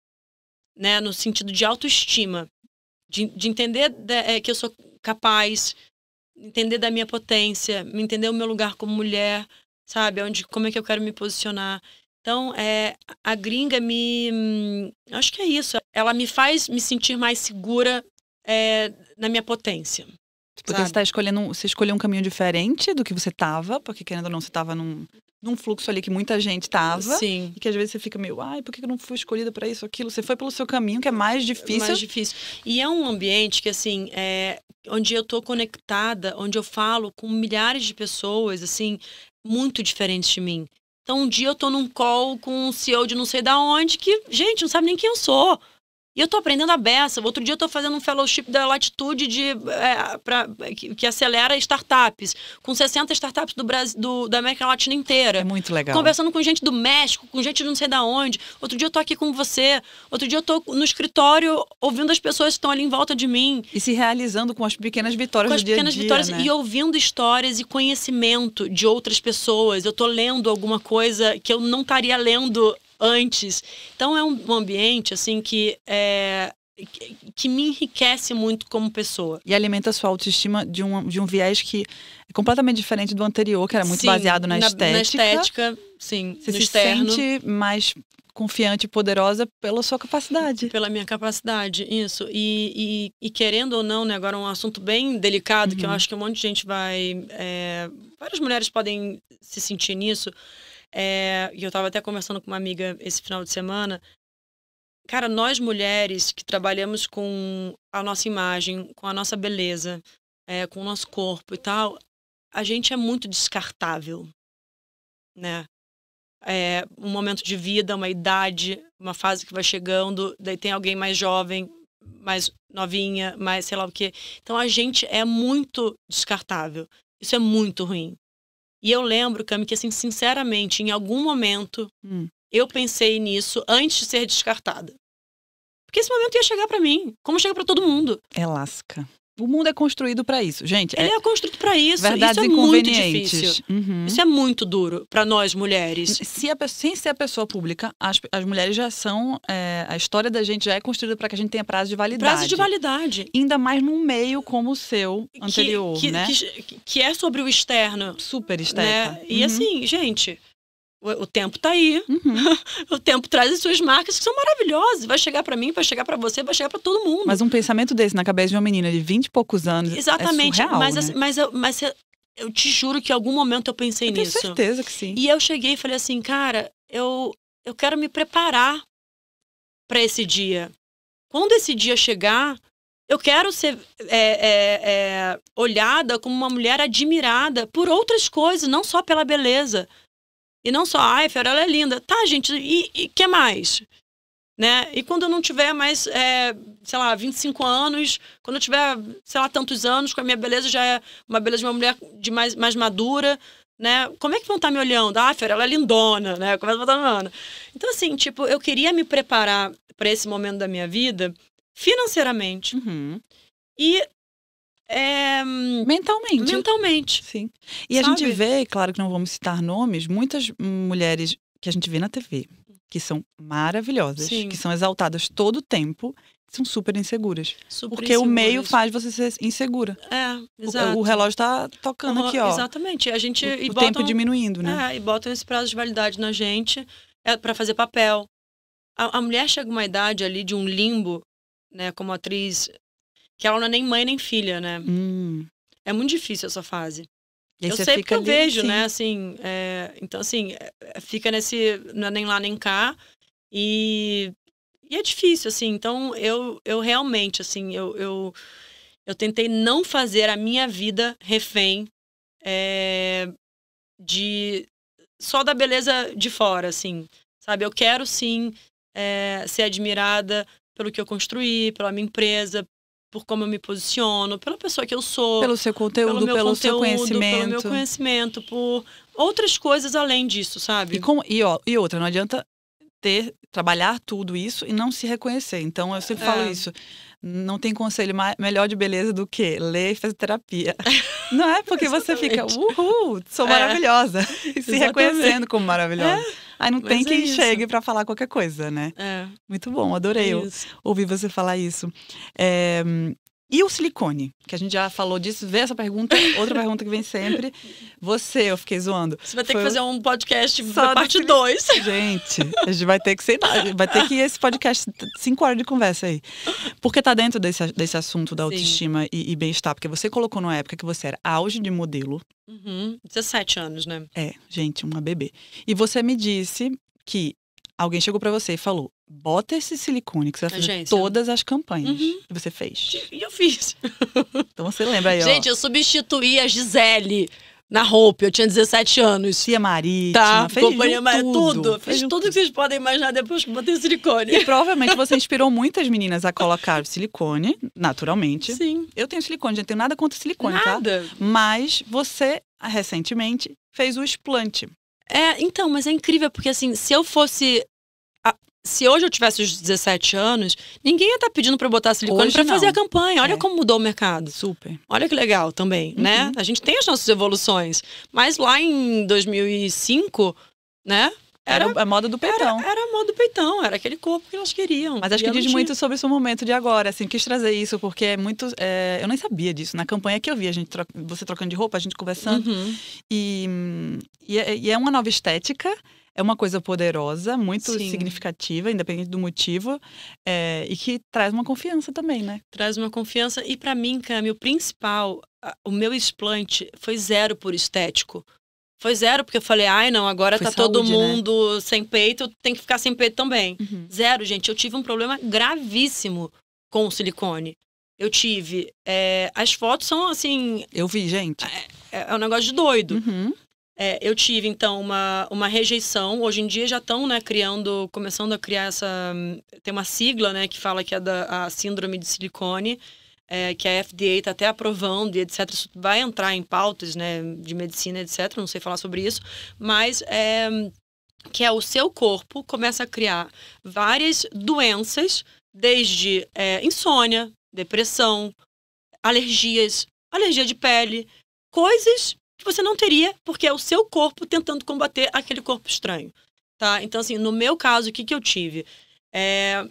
né? No sentido de autoestima. De, de entender né, é, que eu sou capaz, entender da minha potência, entender o meu lugar como mulher, sabe? Onde, como é que eu quero me posicionar. Então, é, a gringa me. Hum, acho que é isso. Ela me faz me sentir mais segura é, na minha potência. Porque você tá escolhendo, você escolheu um caminho diferente do que você tava, porque querendo ou não, você tava num, num fluxo ali que muita gente tava. Sim. E que às vezes você fica meio, ai, por que eu não fui escolhida para isso, aquilo? Você foi pelo seu caminho, que é mais difícil. Mais difícil. E é um ambiente que, assim, é, onde eu tô conectada, onde eu falo com milhares de pessoas, assim, muito diferentes de mim. Então, um dia eu tô num call com um CEO de não sei da onde que, gente, não sabe nem quem eu sou. E eu tô aprendendo a beça. Outro dia eu tô fazendo um fellowship da Latitude de, é, pra, que, que, acelera startups, com 60 startups do Brasil, do, da América Latina inteira. É muito legal. Conversando com gente do México, com gente de não sei da onde. Outro dia eu tô aqui com você. Outro dia eu tô no escritório ouvindo as pessoas que estão ali em volta de mim. E se realizando com as pequenas vitórias com as do pequenas dia vitórias dia, né? e ouvindo histórias e conhecimento de outras pessoas. Eu tô lendo alguma coisa que eu não estaria lendo antes. Então é um ambiente assim que é, que me enriquece muito como pessoa. E alimenta a sua autoestima de um, de um viés que é completamente diferente do anterior, que era muito sim, baseado na, na, estética. Na estética, sim. Você se externo. sente mais confiante e poderosa pela sua capacidade. Pela minha capacidade, isso. E, e, e querendo ou não, né, agora é um assunto bem delicado, uhum. que eu uhum. acho que um monte de gente vai... É, várias mulheres podem se sentir nisso, é, e eu estava até conversando com uma amiga esse final de semana. Cara, nós mulheres que trabalhamos com a nossa imagem, com a nossa beleza, é, com o nosso corpo e tal, a gente é muito descartável, né? É, um momento de vida, uma idade, uma fase que vai chegando, daí tem alguém mais jovem, mais novinha, mais sei lá o quê. Então a gente é muito descartável. Isso é muito ruim. E eu lembro, Cami, que assim, sinceramente, em algum momento hum. eu pensei nisso antes de ser descartada. Porque esse momento ia chegar para mim, como chega para todo mundo. É lasca o mundo é construído para isso, gente. Ele é, é construído para isso. Verdades isso é muito difícil. Uhum. Isso é muito duro para nós mulheres. Se a, sem ser a pessoa pública, as, as mulheres já são. É, a história da gente já é construída para que a gente tenha prazo de validade. Prazo de validade. Ainda mais num meio como o seu anterior, que, que né? Que, que, é sobre o externo. Super externo. Né? Uhum. E assim, gente, o, o tempo está aí. Uhum. (laughs) o tempo traz as suas marcas que são maravilhosas. Vai chegar para mim, vai chegar para você, vai chegar para todo mundo. Mas um pensamento desse na cabeça de uma menina de 20 e poucos anos. É Exatamente. É surreal, mas, né? mas, mas, mas eu, eu te juro que em algum momento eu pensei eu tenho nisso. Tenho certeza que sim. E eu cheguei e falei assim, cara, eu, eu quero me preparar para esse dia. Quando esse dia chegar, eu quero ser é, é, é, olhada como uma mulher admirada por outras coisas, não só pela beleza. E não só a Eiffel, ela é linda. Tá, gente, e, o que mais? Né? E quando eu não tiver mais, é, sei lá, 25 anos, quando eu tiver, sei lá, tantos anos, com a minha beleza já é uma beleza de uma mulher de mais, mais madura, né? Como é que vão estar tá me olhando? Ah, Fer, ela é lindona, né? Como é que vão estar me Então, assim, tipo, eu queria me preparar para esse momento da minha vida financeiramente. Uhum. E é... Mentalmente. Mentalmente. Sim. E Sabe? a gente vê, claro que não vamos citar nomes, muitas mulheres que a gente vê na TV, que são maravilhosas, Sim. que são exaltadas todo o tempo, são super inseguras. Super porque inseguras. o meio faz você ser insegura. É, exato. O, o relógio tá tocando aqui, ó. Exatamente. A gente, o, o botam, tempo diminuindo, né? É, e botam esse prazo de validade na gente é, para fazer papel. A, a mulher chega uma idade ali de um limbo, né, como atriz que ela não é nem mãe nem filha, né? Hum. É muito difícil essa fase. eu sei porque eu vejo, né, sim. né? Assim, é, então, assim, é, é, fica nesse. Não é nem lá nem cá. E, e é difícil, assim. Então, eu, eu realmente, assim, eu, eu, eu tentei não fazer a minha vida refém é, de só da beleza de fora, assim. Sabe? Eu quero, sim, é, ser admirada pelo que eu construí, pela minha empresa, por como eu me posiciono, pela pessoa que eu sou. Pelo seu conteúdo, pelo, pelo conteúdo, seu conhecimento. Pelo meu conhecimento, por outras coisas além disso, sabe? E, com, e, ó, e outra, não adianta ter, trabalhar tudo isso e não se reconhecer. Então, eu sempre é. falo isso. Não tem conselho mais, melhor de beleza do que ler e fazer terapia. (laughs) Não é porque você fica, uhul, sou é. maravilhosa. É. (laughs) E se reconhecendo como maravilhosa. É. Aí não Mas tem é quem chegue para falar qualquer coisa, né? É. Muito bom, adorei ouvir você falar isso. Eh, e o silicone, que a gente já falou disso, vê essa pergunta, outra (laughs) pergunta que vem sempre. Você, eu fiquei zoando. Você vai ter Foi... que fazer um podcast Só parte 2. (laughs) Gente, a gente vai ter que, vai ter que ir esse podcast, cinco horas de conversa aí. Porque tá dentro desse, desse assunto da Sim. autoestima e, e bem-estar, porque você colocou numa época que você era auge de modelo. Uhum, 17 anos, né? É, gente, uma bebê. E você me disse que alguém chegou para você e falou: bota esse silicone que você vai fazer todas as campanhas uhum. que você fez. E eu fiz. (laughs) Então você lembra aí, ó. Gente, eu substituí a Gisele na roupa, eu tinha 17 anos. Tia Maria, tá, fez companhia Maria, tudo. tudo. Fez tudo, tudo que vocês podem imaginar depois que botei silicone. E provavelmente você inspirou muitas meninas a colocar silicone, naturalmente. Sim. Eu tenho silicone, gente, tenho nada contra silicone, tá? nada. tá? Mas você, recentemente, fez o explante. É, então, mas é incrível, porque assim, se eu fosse se hoje eu tivesse os 17 anos, ninguém ia estar tá pedindo para botar silicone para fazer a campanha. Olha é. como mudou o mercado. Super. Olha que legal também, né? uhum. né? A gente tem as nossas evoluções. Mas lá em 2005, né? Era, era a moda do peitão. Era, era, a moda do peitão, era aquele corpo que elas queriam. Mas acho que diz tinha... muito sobre o seu momento de agora, assim, quis trazer isso, porque é muito. É, eu nem sabia disso. Na campanha que eu vi, a gente troca, você trocando de roupa, a gente conversando. Uhum. E, hum, e é, e é uma nova estética é uma coisa poderosa, muito Sim. significativa, independente do motivo, é, e que traz uma confiança também, né? Traz uma confiança. E para mim, Cami, o principal, o meu explante foi zero por estético. Foi zero, porque eu falei, ai não, agora Foi tá saúde, todo né? mundo né? sem peito, tem que ficar sem peito também. Uhum. Zero, gente. Eu tive um problema gravíssimo com o silicone. Eu tive. É, as fotos são assim. Eu vi, gente. É, é, é um negócio de doido. Uhum. É, eu tive, então, uma, uma rejeição. Hoje em dia já estão né, criando, começando a criar essa. Tem uma sigla né, que fala que é da a síndrome de silicone, é, que a FDA está até aprovando e etc. Isso vai entrar em pautas né, de medicina, etc. Não sei falar sobre isso, mas é, que é o seu corpo começa a criar várias doenças, desde é, insônia, depressão, alergias, alergia de pele, coisas que você não teria, porque é o seu corpo tentando combater aquele corpo estranho, tá? Então, assim, no meu caso, o que, que eu tive? É...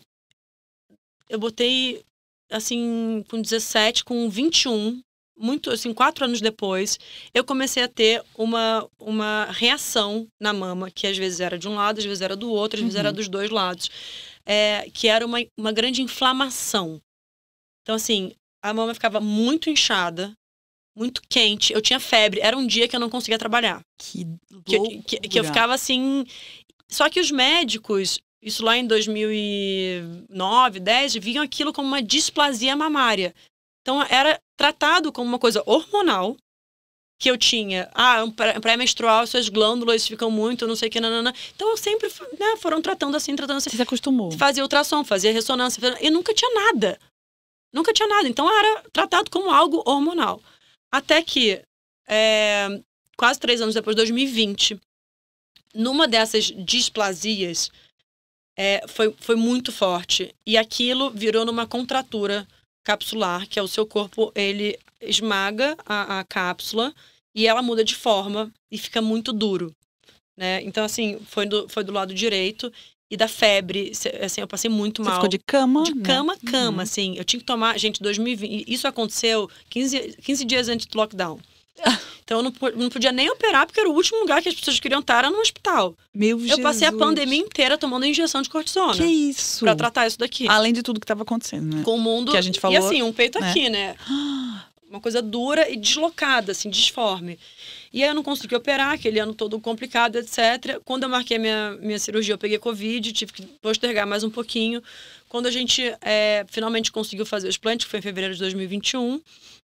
Eu botei, assim, com 17, com 21, muito, assim, quatro anos depois, eu comecei a ter uma, uma reação na mama, que às vezes era de um lado, às vezes era do outro, às uhum. vezes era uhum. dos dois lados, é... que era uma, uma grande inflamação. Então, assim, a mama ficava muito inchada, muito quente. Eu tinha febre. Era um dia que eu não conseguia trabalhar. Que loucura. Que, que, que eu ficava assim. Só que os médicos, isso lá em 2009, 10, viam aquilo como uma displasia mamária. Então era tratado como uma coisa hormonal que eu tinha. Ah, é é um pré-menstrual, suas glândulas ficam muito, não sei o que, nanana. Então eu sempre, né, foram tratando assim, tratando assim. Você se acostumou. Fazia ultrassom, fazia ressonância, e nunca tinha nada. Nunca tinha nada. Então era tratado como algo hormonal. Até que, é, quase três anos depois, 2020, numa dessas displasias, é, foi, foi muito forte. E aquilo virou numa contratura capsular, que é o seu corpo, ele esmaga a, a cápsula e ela muda de forma e fica muito duro. Né? Então, assim, foi do, foi do lado direito e da febre. Assim, eu passei muito Você mal. ficou de cama? De né? cama, né? cama, uhum. assim. Eu tinha que tomar. Gente, 2020. Isso aconteceu 15, 15 dias antes do lockdown. (laughs) Então eu não, não podia nem operar, porque era o último lugar que as pessoas queriam estar era no hospital. Meu eu Jesus. passei a pandemia inteira tomando injeção de cortisona. Que isso? Pra tratar isso daqui. Além de tudo que estava acontecendo, né? Com o mundo. Que a gente falou. E assim, um peito né? aqui, né? (gasps) uma coisa dura e deslocada, assim, disforme. E aí eu não consegui operar, aquele ano todo complicado, etc. Quando eu marquei minha, minha cirurgia, eu peguei Covid, tive que postergar mais um pouquinho. Quando a gente é, finalmente conseguiu fazer o explante, que foi em fevereiro de 2021,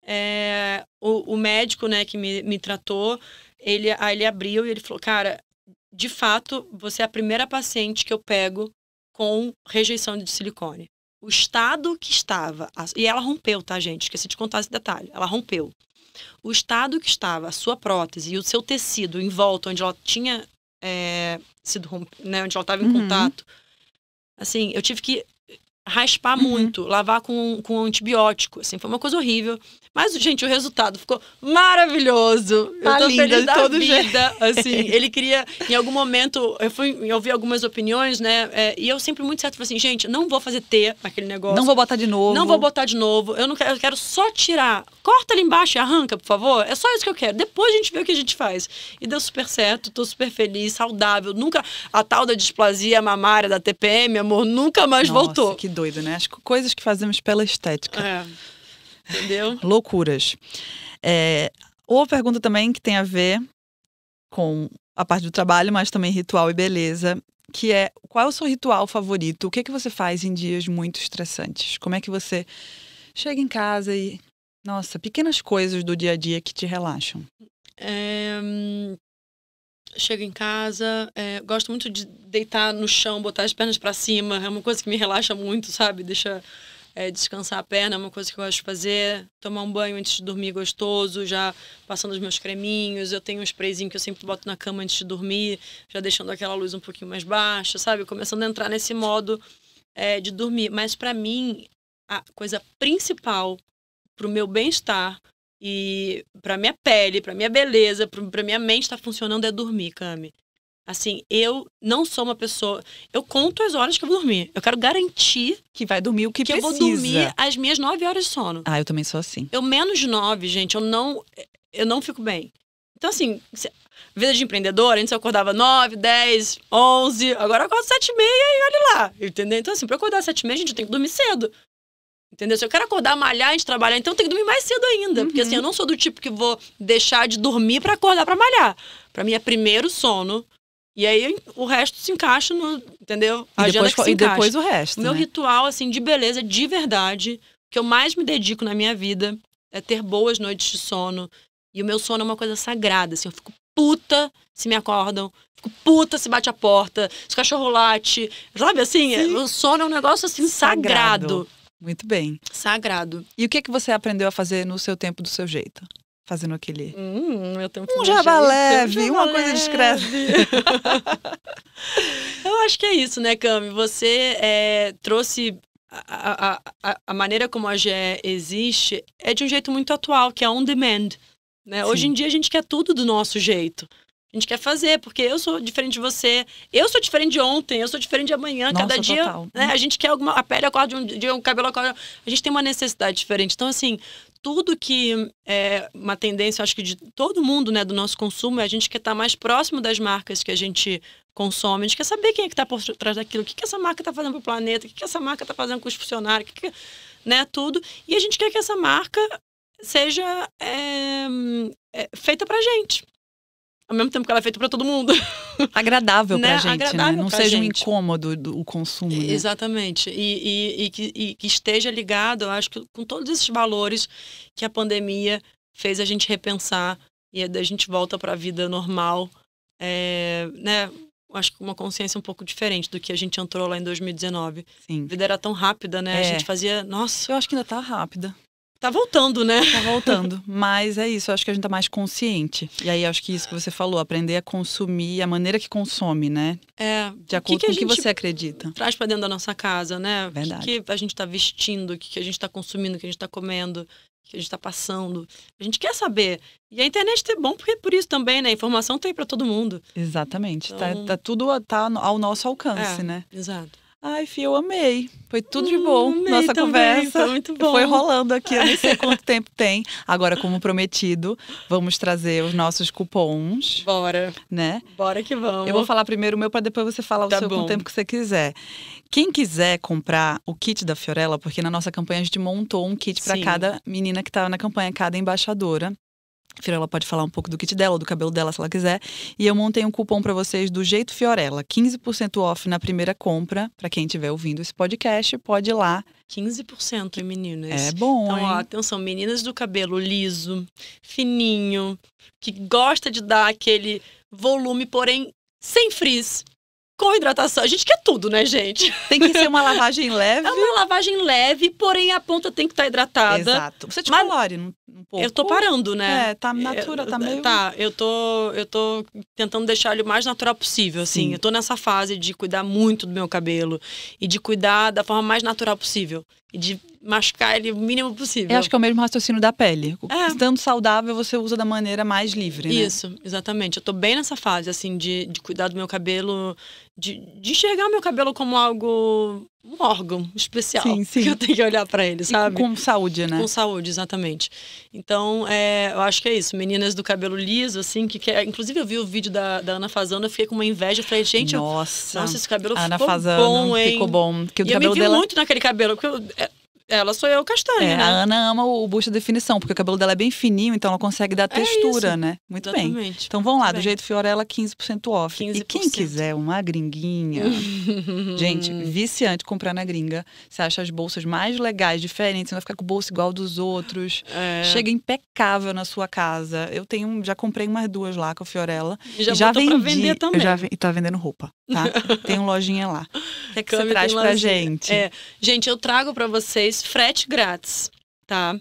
é, o, o, médico, né, que me, me tratou, ele, aí ele abriu e ele falou, cara, de fato, você é a primeira paciente que eu pego com rejeição de silicone o estado que estava. E ela rompeu, tá, gente? Esqueci de contar esse detalhe. Ela rompeu. O estado que estava a sua prótese e o seu tecido em volta, onde ela tinha é, sido rompido né, onde ela estava em uhum. contato. Assim, eu tive que raspar uhum. muito, lavar com, com antibiótico. Assim, foi uma coisa horrível. Mas, gente, o resultado ficou maravilhoso. Tá eu tô linda, feliz todo vida. Jeito. (laughs) Assim, ele queria, em algum momento, eu fui eu ouvi algumas opiniões, né? É, e eu sempre muito certo, falei assim, gente, não vou fazer T aquele negócio. Não vou botar de novo. Não vou botar de novo. Eu não quero, eu quero só tirar. Corta ali embaixo e arranca, por favor. É só isso que eu quero. Depois a gente vê o que a gente faz. E deu super certo, tô super feliz, saudável. Nunca, a tal da displasia mamária da TPM, amor, nunca mais Nossa, voltou. Que doido, né? Acho que coisas que fazemos pela estética. É. Entendeu? (laughs) Loucuras. É, ou pergunta também que tem a ver com a parte do trabalho, mas também ritual e beleza, que é qual é o seu ritual favorito? O que é que você faz em dias muito estressantes? Como é que você chega em casa e nossa, pequenas coisas do dia a dia que te relaxam? É, hum, chego em casa, é, gosto muito de deitar no chão, botar as pernas para cima, é uma coisa que me relaxa muito, sabe? Deixa é, descansar a perna, é uma coisa que eu gosto de fazer. Tomar um banho antes de dormir gostoso, já passando os meus creminhos. Eu tenho um sprayzinho que eu sempre boto na cama antes de dormir, já deixando aquela luz um pouquinho mais baixa, sabe? Começando a entrar nesse modo é, de dormir. Mas para mim, a coisa principal pro meu bem-estar e para minha pele, para minha beleza, para minha mente estar tá funcionando é dormir, Cami. Assim, eu não sou uma pessoa. Eu conto as horas que eu vou dormir. Eu quero garantir. Que vai dormir o que, que precisa. Que eu vou dormir as minhas nove horas de sono. Ah, eu também sou assim. Eu menos nove, gente, eu não. Eu não fico bem. Então, assim, vida de empreendedora, antes eu acordava nove dez onze agora eu acordo sete e meia e olha lá, entendeu? Então, assim, pra acordar sete e meia, gente, eu tenho que dormir cedo. Entendeu? Se eu quero acordar, malhar a gente trabalhar, então tenho que dormir mais cedo ainda. Uhum. Porque assim, eu não sou do tipo que vou deixar de dormir para acordar para malhar. Para mim é primeiro sono. E aí o resto se encaixa no. Entendeu? A e depois, e depois o resto. O meu né? ritual, assim, de beleza, de verdade, que eu mais me dedico na minha vida, é ter boas noites de sono. E o meu sono é uma coisa sagrada, assim, eu fico puta se me acordam, fico puta se bate a porta, se o cachorro late, sabe assim? Sim. O sono é um negócio assim sagrado. sagrado. Muito bem. Sagrado. E o que é que você aprendeu a fazer no seu tempo do seu jeito? Fazendo aquele. Hum, meu tempo um jabá leve, uma coisa discreta. (laughs) Eu acho que é isso, né, Cami? Você é, trouxe a, a, a, maneira como a GE existe é de um jeito muito atual, que é on demand. Né? Hoje em dia a gente quer tudo do nosso jeito. A gente quer fazer, porque eu sou diferente de você, eu sou diferente de ontem, eu sou diferente de amanhã, Nossa, cada dia. Né, a gente quer alguma. A pele acorda de um dia, o um cabelo acorda. A gente tem uma necessidade diferente. Então, assim, tudo que é uma tendência, acho que de todo mundo, né, do nosso consumo, é a gente quer estar mais próximo das marcas que a gente consome, a gente quer saber quem é que está por trás daquilo, o que, que essa marca está fazendo para o planeta, o que, que essa marca está fazendo com os funcionários, que que, né, tudo. E a gente quer que essa marca seja é, é, feita para gente ao mesmo tempo que ela é feita para todo mundo. (laughs) Agradável né? né? pra gente, Agradável né? Não seja gente. um incômodo do, o consumo. Né? Exatamente. E, e, e, que, e, que, esteja ligado, eu acho que com todos esses valores que a pandemia fez a gente repensar e a gente volta para a vida normal, é, né? acho que uma consciência um pouco diferente do que a gente entrou lá em 2019. Sim. A vida era tão rápida, né? É. A gente fazia. Nossa. Eu acho que ainda tá rápida. Tá voltando, né? Tá voltando. (laughs) Mas é isso, acho que a gente tá mais consciente. E aí acho que isso que você falou, aprender a consumir, a maneira que consome, né? É. De acordo que que com o que você acredita. Traz para dentro da nossa casa, né? Verdade. O que, que, a gente tá vestindo, o que, que a gente tá consumindo, o que a gente tá comendo, o que a gente tá passando. A gente quer saber. E a internet é bom porque é por isso também, né? A informação tem tá para todo mundo. Exatamente. Tá, então... Tá, tá, tudo tá ao nosso alcance, é, né? Exato. Ai, Fih, eu amei. Foi tudo de hum, bom. Nossa também, conversa. Foi muito bom. Foi rolando aqui, eu não sei quanto tempo tem. Agora, como prometido, vamos trazer os nossos cupons. Bora. Né? Bora que vamos. Eu vou falar primeiro o meu para depois você falar tá o seu bom. com o tempo que você quiser. Quem quiser comprar o kit da Fiorella, porque na nossa campanha a gente montou um kit para cada menina que estava tá na campanha, cada embaixadora. Fiorella pode falar um pouco do kit dela, do cabelo dela, se ela quiser. E eu montei um cupom para vocês do Jeito Fiorella. 15% off na primeira compra. Para quem estiver ouvindo esse podcast, pode ir lá. 15%, hein, meninas? É bom, Então, ó, atenção, meninas do cabelo liso, fininho, que gosta de dar aquele volume, porém sem frizz com hidratação. A gente quer tudo, né, gente? Tem que ser uma (laughs) lavagem leve. É uma lavagem leve, porém a ponta tem que estar tá hidratada. Exato. Você é te tipo Mas, colore um, pouco. Eu tô parando, né? É, tá natural, tá meio... Tá, eu tô, eu tô tentando deixar ele o mais natural possível, assim. Sim. Eu tô nessa fase de cuidar muito do meu cabelo e de cuidar da forma mais natural possível. E de machucar ele o mínimo possível. Eu acho que é o mesmo raciocínio da pele. É. Estando saudável, você usa da maneira mais livre, né? Isso, exatamente. Eu tô bem nessa fase, assim, de, de cuidar do meu cabelo, de, de enxergar o meu cabelo como algo, um órgão especial. Sim, sim. (laughs) Que eu tenho que olhar para ele, sabe? E com saúde, né? Com saúde, exatamente. Então, é, eu acho que é isso. Meninas do cabelo liso, assim, que quer... Inclusive, eu vi o vídeo da, da Ana Fazano, eu fiquei com uma inveja. Falei, gente, nossa, eu... nossa esse cabelo Ana ficou bom, hein? Ficou bom. Que o e cabelo eu me vi dela... muito naquele cabelo, porque eu é, ela sou eu castanha, é, né? A Ana ama o bucho definição, porque o cabelo dela é bem fininho, então ela consegue dar é textura, é né? Muito Exatamente. bem. Então vamos lá, bem. do jeito Fiorella, é, 15% é off. 15%. E quem quiser uma gringuinha, (laughs) gente, viciante comprar na gringa. Você acha as bolsas mais legais, diferentes, você vai ficar com o bolso igual dos outros. É. Chega impecável na sua casa. Eu tenho, já comprei umas duas lá com a Fiorella. E já, já vendi. Pra vender também. Eu já, e tá vendendo roupa, tá? (laughs) tem um lojinha lá. O que, é que você traz pra gente? É. Gente, eu trago para vocês frete grátis, tá?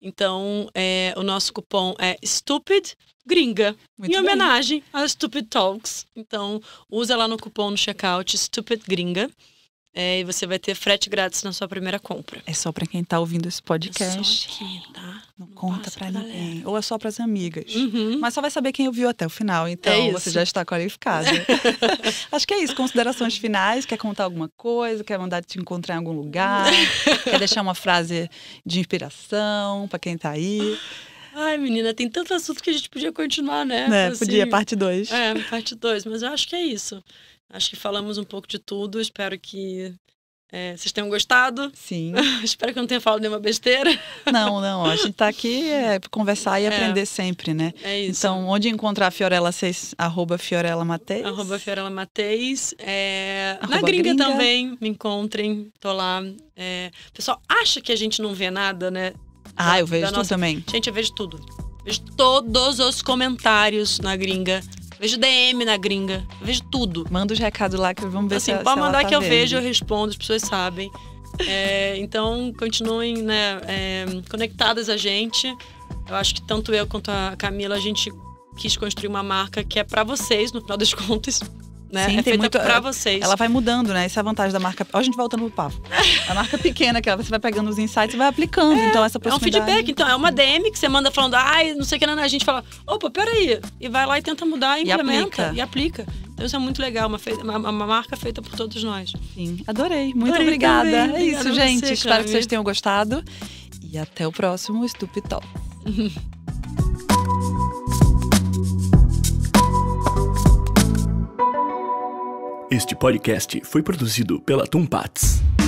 Então, é, o nosso cupom é Stupid Gringa, Muito em homenagem bem. a Stupid Talks. Então, usa lá no cupom no checkout Stupid Gringa. É, e você vai ter frete grátis na sua primeira compra. É só para quem tá ouvindo esse podcast. É só aqui, tá? Não, Não conta para ninguém. Ou é só para as amigas. Uhum. Mas só vai saber quem ouviu até o final. Então é você já está qualificada. (laughs) Acho que é isso. Considerações finais. Quer contar alguma coisa? Quer mandar te encontrar em algum lugar? (laughs) quer deixar uma frase de inspiração para quem tá aí? Ai, menina, tem tanto assunto que a gente podia continuar, né? né assim, podia, parte 2. É, parte 2, mas eu acho que é isso. Acho que falamos um pouco de tudo. Espero que é, vocês tenham gostado. Sim. (laughs) Espero que eu não tenha falado nenhuma besteira. Não, não. A gente está aqui é, eh, para conversar e é. aprender sempre, né? É isso. Então, onde encontrar a Fiorella 6? Arroba Fiorella Mateis. Arroba Fiorella Mateis. É, arroba na gringa, gringa, também, me encontrem. Tô lá. O é, pessoal acha que a gente não vê nada, né? Ah, da, eu vejo tudo nossa... também. Gente, eu vejo tudo. Vejo todos os comentários na gringa vejo DM na gringa, vejo tudo. Manda os recados lá que vamos ver assim, se Assim, pode mandar tá que eu vendo. vejo, eu respondo, as pessoas sabem. É, então, continuem né, é, conectadas a gente. Eu acho que tanto eu quanto a Camila, a gente quis construir uma marca que é para vocês, no final das (laughs) contas né? Sim, é tem muito para é, vocês. Ela vai mudando, né? Essa é a vantagem da marca. Ó, a gente voltando pro papo. A marca é pequena que ela, você vai pegando os insights e vai aplicando. É, então essa proximidade. É um feedback, então é uma DM que você manda falando: "Ai, não sei o que não, a gente fala: "Opa, peraí. E vai lá e tenta mudar e, e implementa aplica. e aplica. Então isso é muito legal, uma, feita, uma, uma, marca feita por todos nós. Sim, adorei. Muito adorei obrigada. Também. É isso, obrigada gente. Você, Espero que vocês tenham gostado e até o próximo Stupid Talk. (laughs) Este podcast foi produzido pela Tumpats.